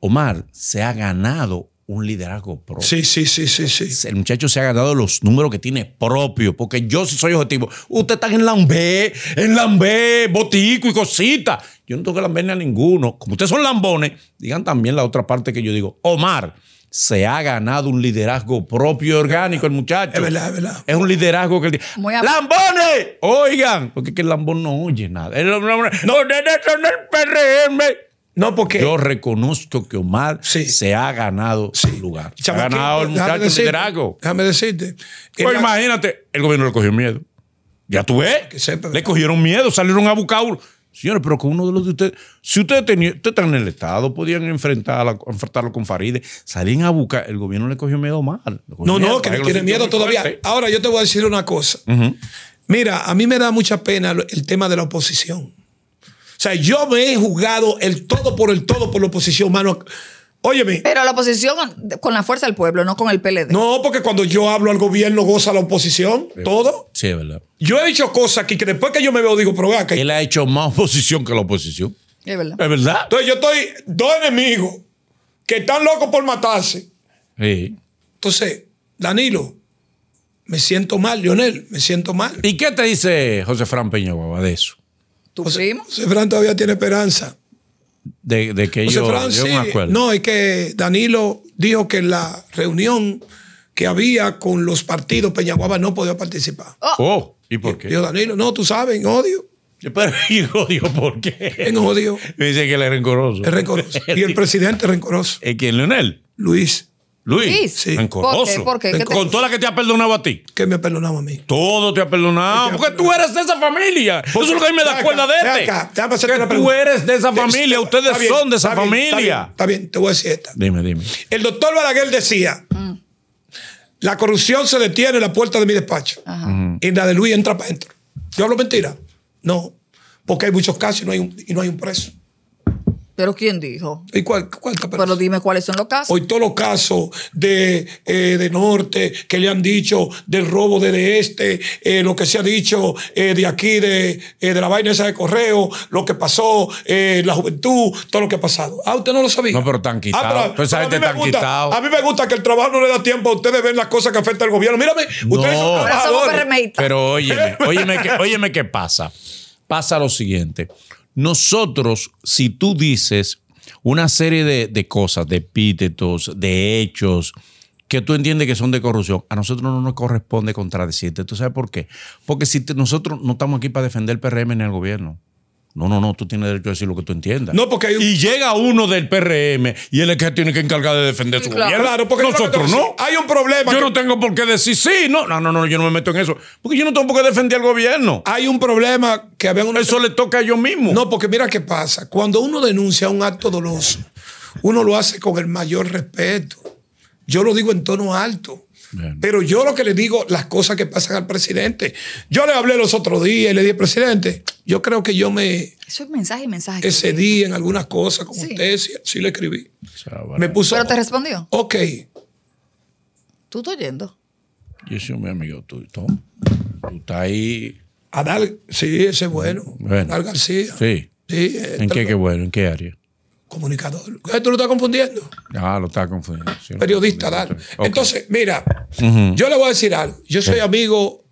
Omar se ha ganado un liderazgo propio. Sí, sí, sí, sí, sí. El muchacho se ha ganado los números que tiene propio, porque yo sí soy objetivo. Usted está en lambé, en lambé, botico y cosita. Yo no tengo que ni a ninguno. Como ustedes son lambones, digan también la otra parte que yo digo. Omar se ha ganado un liderazgo propio orgánico el muchacho. Es verdad, es verdad. Es un liderazgo que él ¡Lambones! Oigan, porque que el lambón no oye nada. no no no, no, no, prm no, porque. Yo reconozco que Omar se ha ganado su lugar. ha ganado el muchacho el liderazgo. Déjame decirte. Pues imagínate, el gobierno le cogió miedo. Ya tú ves. le cogieron miedo, salieron a buscar Señores, pero con uno de los de ustedes, si ustedes, tenían, ustedes están en el Estado, podían enfrentarlo con Faride, salían a buscar, el gobierno le cogió miedo mal. no, no, que le tiene miedo todavía. Ahora yo te voy a decir una cosa. Mira, a mí me da mucha pena el tema de la oposición. O sea, yo me he jugado el todo por el todo por la oposición, mano. Óyeme. Pero la oposición con la fuerza del pueblo, no con el PLD. No, porque cuando yo hablo al gobierno goza la oposición, todo. Sí, es verdad. Yo he dicho cosas que, que después que yo me veo digo, pero que... Él ha hecho más oposición que la oposición. Es verdad. Es verdad. Entonces yo estoy dos enemigos que están locos por matarse. Sí. Entonces, Danilo, me siento mal, Lionel, me siento mal. ¿Y qué te dice José Fran Peña de eso? ¿Tu José Fran todavía tiene esperanza de, que yo, acuerdo. No, es que Danilo dijo que en la reunión que había con los partidos Peñaguaba no podía participar. Oh. oh ¿Y por qué? Dijo Danilo, no, tú sabes, en odio. Pero en odio, ¿por qué? En odio. Me dice que él es rencoroso. rencoroso. y el presidente es rencoroso. ¿Es quién, Leonel? Luis. Luis, Con toda la que te ha perdonado a ti. ¿Qué me ha perdonado a mí? Todo te ha perdonado. Porque tú eres de esa familia. Eso es lo que a me da cuerda de este. tú eres de esa familia. Ustedes son de esa familia. está, bien, te voy a decir esta. Dime, dime. El doctor Balaguer decía: La corrupción se detiene en la puerta de mi despacho. Y la de Luis entra para adentro. ¿Yo hablo mentira? No. Porque hay muchos casos y no hay un preso. ¿Pero quién dijo? ¿Y cuál, Pero dime cuáles son los casos. Hoy todos los casos de, eh, de norte que le han dicho del robo de, de este, eh, lo que se ha dicho eh, de aquí, de, de, la vaina esa de correo, lo que pasó, la juventud, todo lo que ha pasado. Ah, usted no lo sabía. No, pero tan ah, quitado. a, mí me gusta que el trabajo no le da tiempo a ustedes ver las cosas que afectan al gobierno. Mírame, ustedes son Pero óyeme, óyeme, óyeme, óyeme qué pasa. Pasa lo siguiente nosotros, si tú dices una serie de, cosas, de epítetos, de hechos, que tú entiendes que son de corrupción, a nosotros no nos corresponde contradecirte. ¿Tú sabes por qué? Porque si nosotros no estamos aquí para defender el PRM en el gobierno. No, no, no, tú tienes derecho a decir lo que tú entiendas. No, porque Y llega uno del PRM y él es que tiene que encargar de defender su gobierno. Claro, porque nosotros no. Hay un problema. Yo no tengo por qué decir sí, no. No, no, no, yo no me meto en eso. Porque yo no tengo por qué defender al gobierno. Hay un problema que había una... Eso le toca a yo mismo. No, porque mira qué pasa. Cuando uno denuncia un acto doloso, uno lo hace con el mayor respeto. Yo lo digo en tono alto. Pero yo lo que le digo, las cosas que pasan al presidente. Yo le hablé los otros días y le dije, presidente, yo creo que yo me... Eso es mensaje y mensaje. día en algunas cosas como usted, sí, le escribí. Me puso... Pero te respondió. Ok. ¿Tú estás oyendo? Yo soy mi amigo tuyo. Tú, estás ahí... Adal, sí, ese es bueno. Sí. sí ¿En qué, qué bueno? ¿En qué área? comunicador. Tú lo está confundiendo. Ah, lo está confundiendo. Periodista, dale. Entonces, mira, yo le voy a decir algo. Yo soy amigo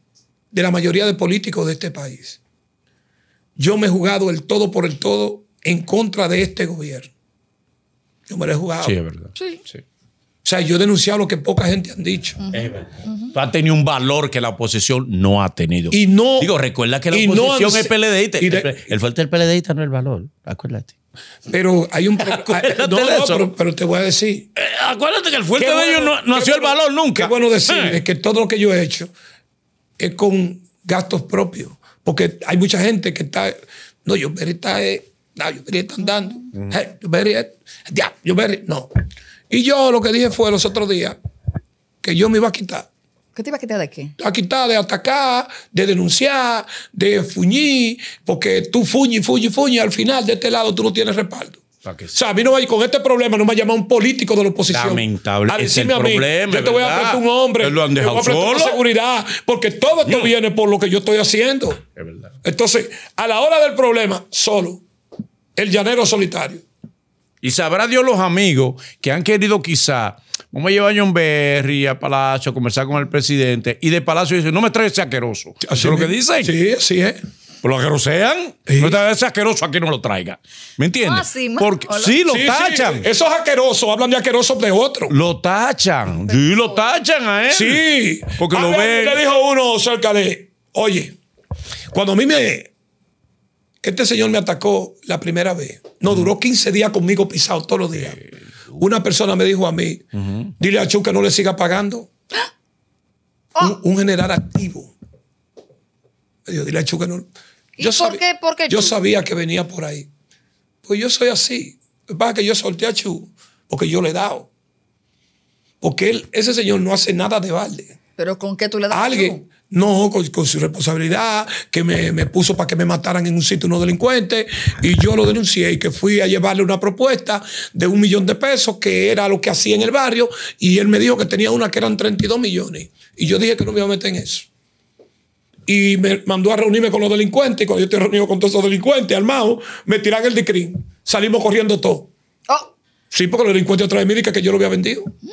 de la mayoría de políticos de este país. Yo me he jugado el todo por el todo en contra de este gobierno. Yo me lo he jugado. Sí, es verdad. Sí. O sea, yo he denunciado lo que poca gente han dicho. Ha tenido un valor que la oposición no ha tenido. Y no. Digo, recuerda que la oposición es PLDista. El, el fuerte del PLDista no es el valor. Acuérdate. Pero hay un ah, no, no pero, pero, te voy a decir. Eh, acuérdate que el fuerte de ellos no, ha sido el valor nunca. Qué bueno decir eh. es que todo lo que yo he hecho es con gastos propios. Porque hay mucha gente que está. No, yo veré está. Eh, no, yo veré está andando. yo veré. Ya, yo veré. No. Y yo lo que dije fue los otros días que yo me iba a quitar ¿Qué te iba a quitar de qué? A quitar de atacar, de denunciar, de fuñir, porque tú fuñi, fuñi, fuñi, al final de este lado tú no tienes respaldo. O sea, a mí no va con este problema, no me a llamado un político de la oposición. Lamentable. A es a mí, Yo te voy a prestar un hombre. Lo han yo voy a seguridad. Porque todo esto viene por lo que yo estoy haciendo. Es verdad. Entonces, a la hora del problema, solo. El llanero solitario. Y sabrá Dios los amigos que han querido quizá Vamos a llevar a John Berry a Palacio a conversar con el presidente. Y de Palacio dice, no me traes ese asqueroso. Así es lo que dicen? Sí, así es. Pues lo asquerosean. No te ese asqueroso aquí no lo traiga. ¿Me entiendes? sí, Porque sí, lo tachan. Esos asquerosos hablan de asquerosos de otro. Lo tachan. Sí, lo tachan a Sí. Porque lo ven. Le dijo uno cerca de, oye, cuando a mí me. Este señor me atacó la primera vez. No, duró 15 días conmigo pisado todos los días. Una persona me dijo a mí, dile a Chu que no le siga pagando. Oh. Un, general activo. Me dile a Chu que no. yo por sabía, yo sabía que venía por ahí. Pues yo soy así. Lo que yo solté a Chu porque yo le he dado. Porque ese señor no hace nada de balde. ¿Pero con qué tú le das? Alguien, no, con, su responsabilidad, que me, puso para que me mataran en un sitio unos delincuentes, y yo lo denuncié y que fui a llevarle una propuesta de un millón de pesos, que era lo que hacía en el barrio, y él me dijo que tenía una que eran 32 millones, y yo dije que no me iba a meter en eso y me mandó a reunirme con los delincuentes. Y cuando yo estoy reunido con todos esos delincuentes armados, me tiran el DICRIN. Salimos corriendo todo. Oh. Sí, porque los delincuentes otra vez me que yo lo había vendido. Mm.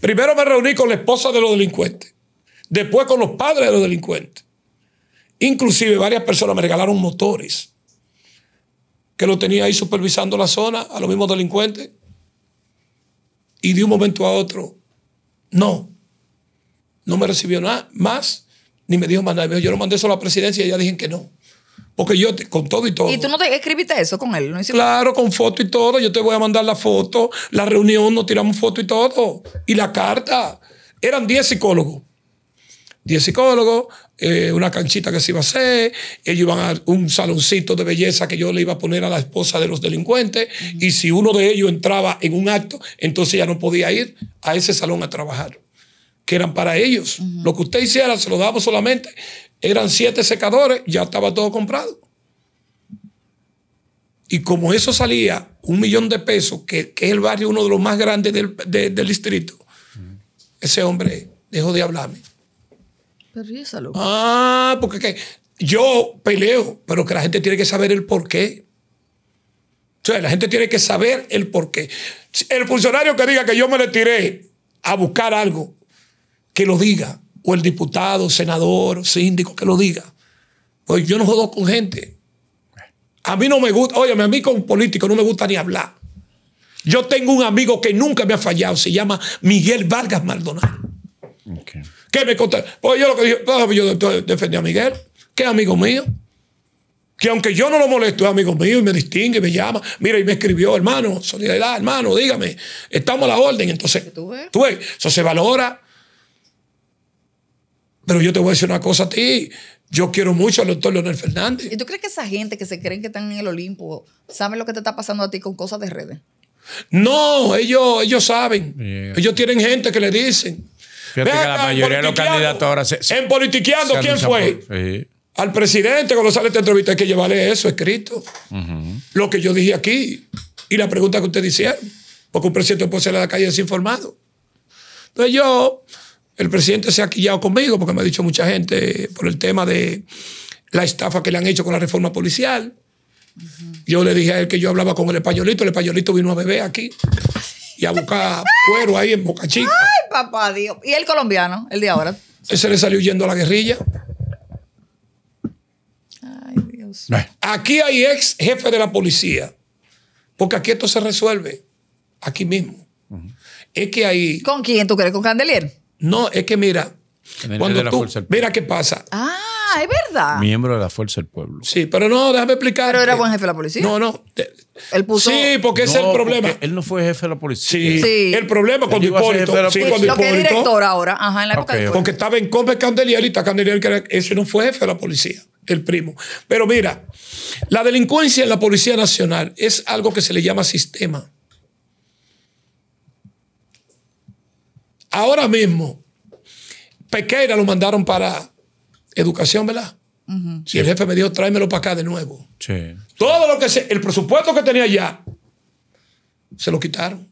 Primero me reuní con la esposa de los delincuentes después con los padres de los delincuentes. Inclusive varias personas me regalaron motores que lo tenía ahí supervisando la zona a los mismos delincuentes. Y de un momento a otro, no, no me recibió nada más, ni me dijo más yo lo mandé eso a la presidencia y ya dije que no. Porque yo, con todo y todo. ¿Y tú no te escribiste eso con él? claro, con foto y todo. Yo te voy a mandar la foto, la reunión, nos tiramos foto y todo. Y la carta. Eran 10 psicólogos. 10 psicólogos, eh, una canchita que se iba a hacer, ellos iban a un saloncito de belleza que yo le iba a poner a la esposa de los delincuentes, y si uno de ellos entraba en un acto, entonces ya no podía ir a ese salón a trabajar, que eran para ellos. Lo que usted hiciera, se lo damos solamente, eran siete secadores, ya estaba todo comprado. Y como eso salía un millón de pesos, que, es el barrio uno de los más grandes del, distrito, ese hombre dejó de hablarme. Ah, porque yo peleo, pero que la gente tiene que saber el por qué. O sea, la gente tiene que saber el porqué. El funcionario que diga que yo me le tiré a buscar algo, que lo diga. O el diputado, senador, síndico, que lo diga. Pues yo no jodo con gente. A mí no me gusta, Oye, a mí con político no me gusta ni hablar. Yo tengo un amigo que nunca me ha fallado, se llama Miguel Vargas Maldonado. ¿Qué me contaste? Pues yo lo que dije, ah, pues yo defendí a Miguel, que es amigo mío. Que aunque yo no lo molesto, es amigo mío y me distingue, me llama. Mira, y me escribió, hermano, solidaridad, hermano, dígame, estamos a la orden. Entonces, tú ves, eso se valora. Pero yo te voy a decir una cosa a ti. Yo quiero mucho al doctor Leonel Fernández. ¿Y tú crees que esa gente que se creen que están en el Olimpo saben lo que te está pasando a ti con cosas de redes? No, ellos, ellos saben. Ellos tienen gente que le dicen. Fíjate que la mayoría de los candidatos ahora se. en politiqueando, ¿quién fue? Al presidente, cuando sale esta entrevista, hay que llevarle eso escrito. Lo que yo dije aquí y la pregunta que ustedes hicieron. Porque un presidente puede ser a la calle desinformado. Entonces yo, el presidente se ha quillado conmigo porque me ha dicho mucha gente por el tema de la estafa que le han hecho con la reforma policial. Yo le dije a él que yo hablaba con el españolito, el españolito vino a beber aquí y a buscar cuero ahí en Boca Chica. Ay, papá Dios. ¿Y el colombiano, el de ahora? Ese le salió yendo a la guerrilla. Ay, Dios. Aquí hay ex jefe de la policía. Porque aquí esto se resuelve. Aquí mismo. Es que ahí. ¿Con quién tú crees? ¿Con Candelier? No, es que mira. Cuando tú, mira qué pasa. Ah. Ah, es verdad. Miembro de la Fuerza del Pueblo. Sí, pero no, déjame explicar. Pero era eh, buen jefe de la policía. No, no. Él puso... Sí, porque ese es el problema. Él no fue jefe de la policía. Sí. El problema con Hipólito. Sí, lo que es director ahora. Ajá, en la época Porque estaba en Combe candeliel Candelier y está Candelier que era, ese no fue jefe de la policía, el primo. Pero mira, la delincuencia en la Policía Nacional es algo que se le llama sistema. Ahora mismo, Pequeira lo mandaron para educación, ¿verdad? Si el jefe me dijo, tráemelo para acá de nuevo. Todo lo que se, el presupuesto que tenía ya se lo quitaron.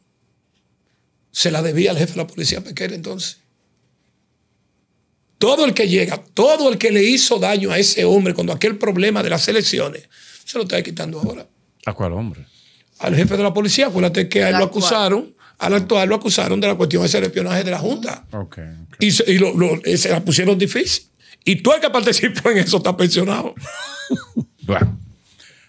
Se la debía al jefe de la policía pequeña entonces. Todo el que llega, todo el que le hizo daño a ese hombre cuando aquel problema de las elecciones, se lo está quitando ahora. ¿A cuál hombre? Al jefe de la policía. Acuérdate que a él lo acusaron, al actual lo acusaron de la cuestión ese espionaje de la Junta. Y, eh, se la pusieron difícil. Y tú el que participó en eso está pensionado. bueno.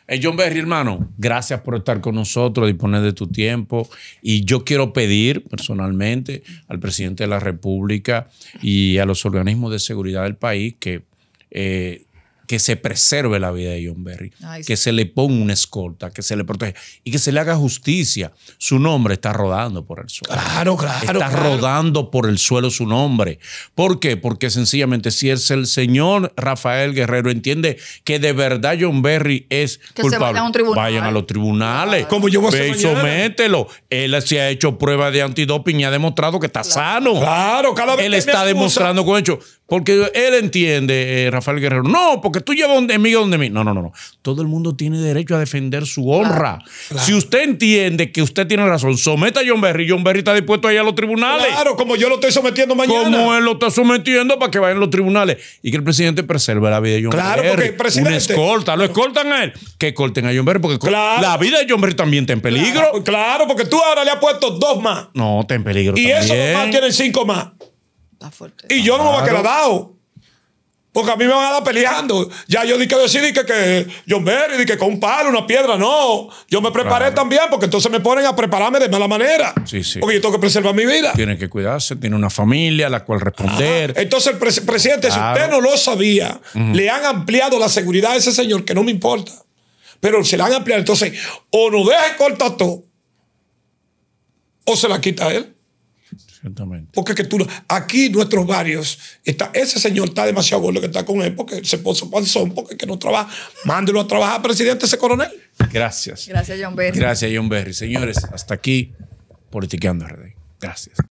Eh, John Berry, hermano, gracias por estar con nosotros, disponer de tu tiempo. Y yo quiero pedir personalmente al presidente de la República y a los organismos de seguridad del país que eh, que se preserve la vida de John Berry, que se le ponga una escolta, que se le proteja y que se le haga justicia. Su nombre está rodando por el suelo. Claro, claro. Está rodando por el suelo su nombre. ¿Por qué? Porque sencillamente si es el señor Rafael Guerrero entiende que de verdad John Berry es que culpable, a un vayan a los tribunales. Como yo voy a y somételo. Él se ha hecho prueba de antidoping y ha demostrado que está sano. Claro, cada vez Él está demostrando con hecho. Porque él entiende, eh, Rafael Guerrero, no, porque tú llevas un enemigo donde mí. No, no, no, no. Todo el mundo tiene derecho a defender su honra. Si usted entiende que usted tiene razón, someta a John Berry. John Berry está dispuesto a ir a los tribunales. Claro, como yo lo estoy sometiendo mañana. Como él lo está sometiendo para que vayan a los tribunales. Y que el presidente preserve la vida de John Berry. Claro, porque el presidente... escolta, lo escoltan a él. Que corten a John Berry, porque la vida de John Berry también está en peligro. Claro, porque tú ahora le has puesto dos más. No, está en peligro Y también. esos dos más tienen cinco más. Y yo no me voy a quedar dado. Porque a mí me van a dar peleando. Ya yo dije que decir que, que John Berry, di que con un palo, una piedra. No, yo me preparé también porque entonces me ponen a prepararme de mala manera. Sí, Porque yo tengo que preservar mi vida. Tiene que cuidarse, tiene una familia a la cual responder. Entonces, presidente, si usted no lo sabía, le han ampliado la seguridad a ese señor, que no me importa. Pero se la han ampliado. Entonces, o no deja el todo, o se la quita a él. Porque que tú, aquí nuestros barrios, está, ese señor está demasiado bueno que está con él porque se puso panzón, porque que no trabaja. Mándelo a trabajar, presidente, ese coronel. Gracias. Gracias, John Berry. Gracias, John Berry. Señores, hasta aquí, Politiqueando RD. Gracias.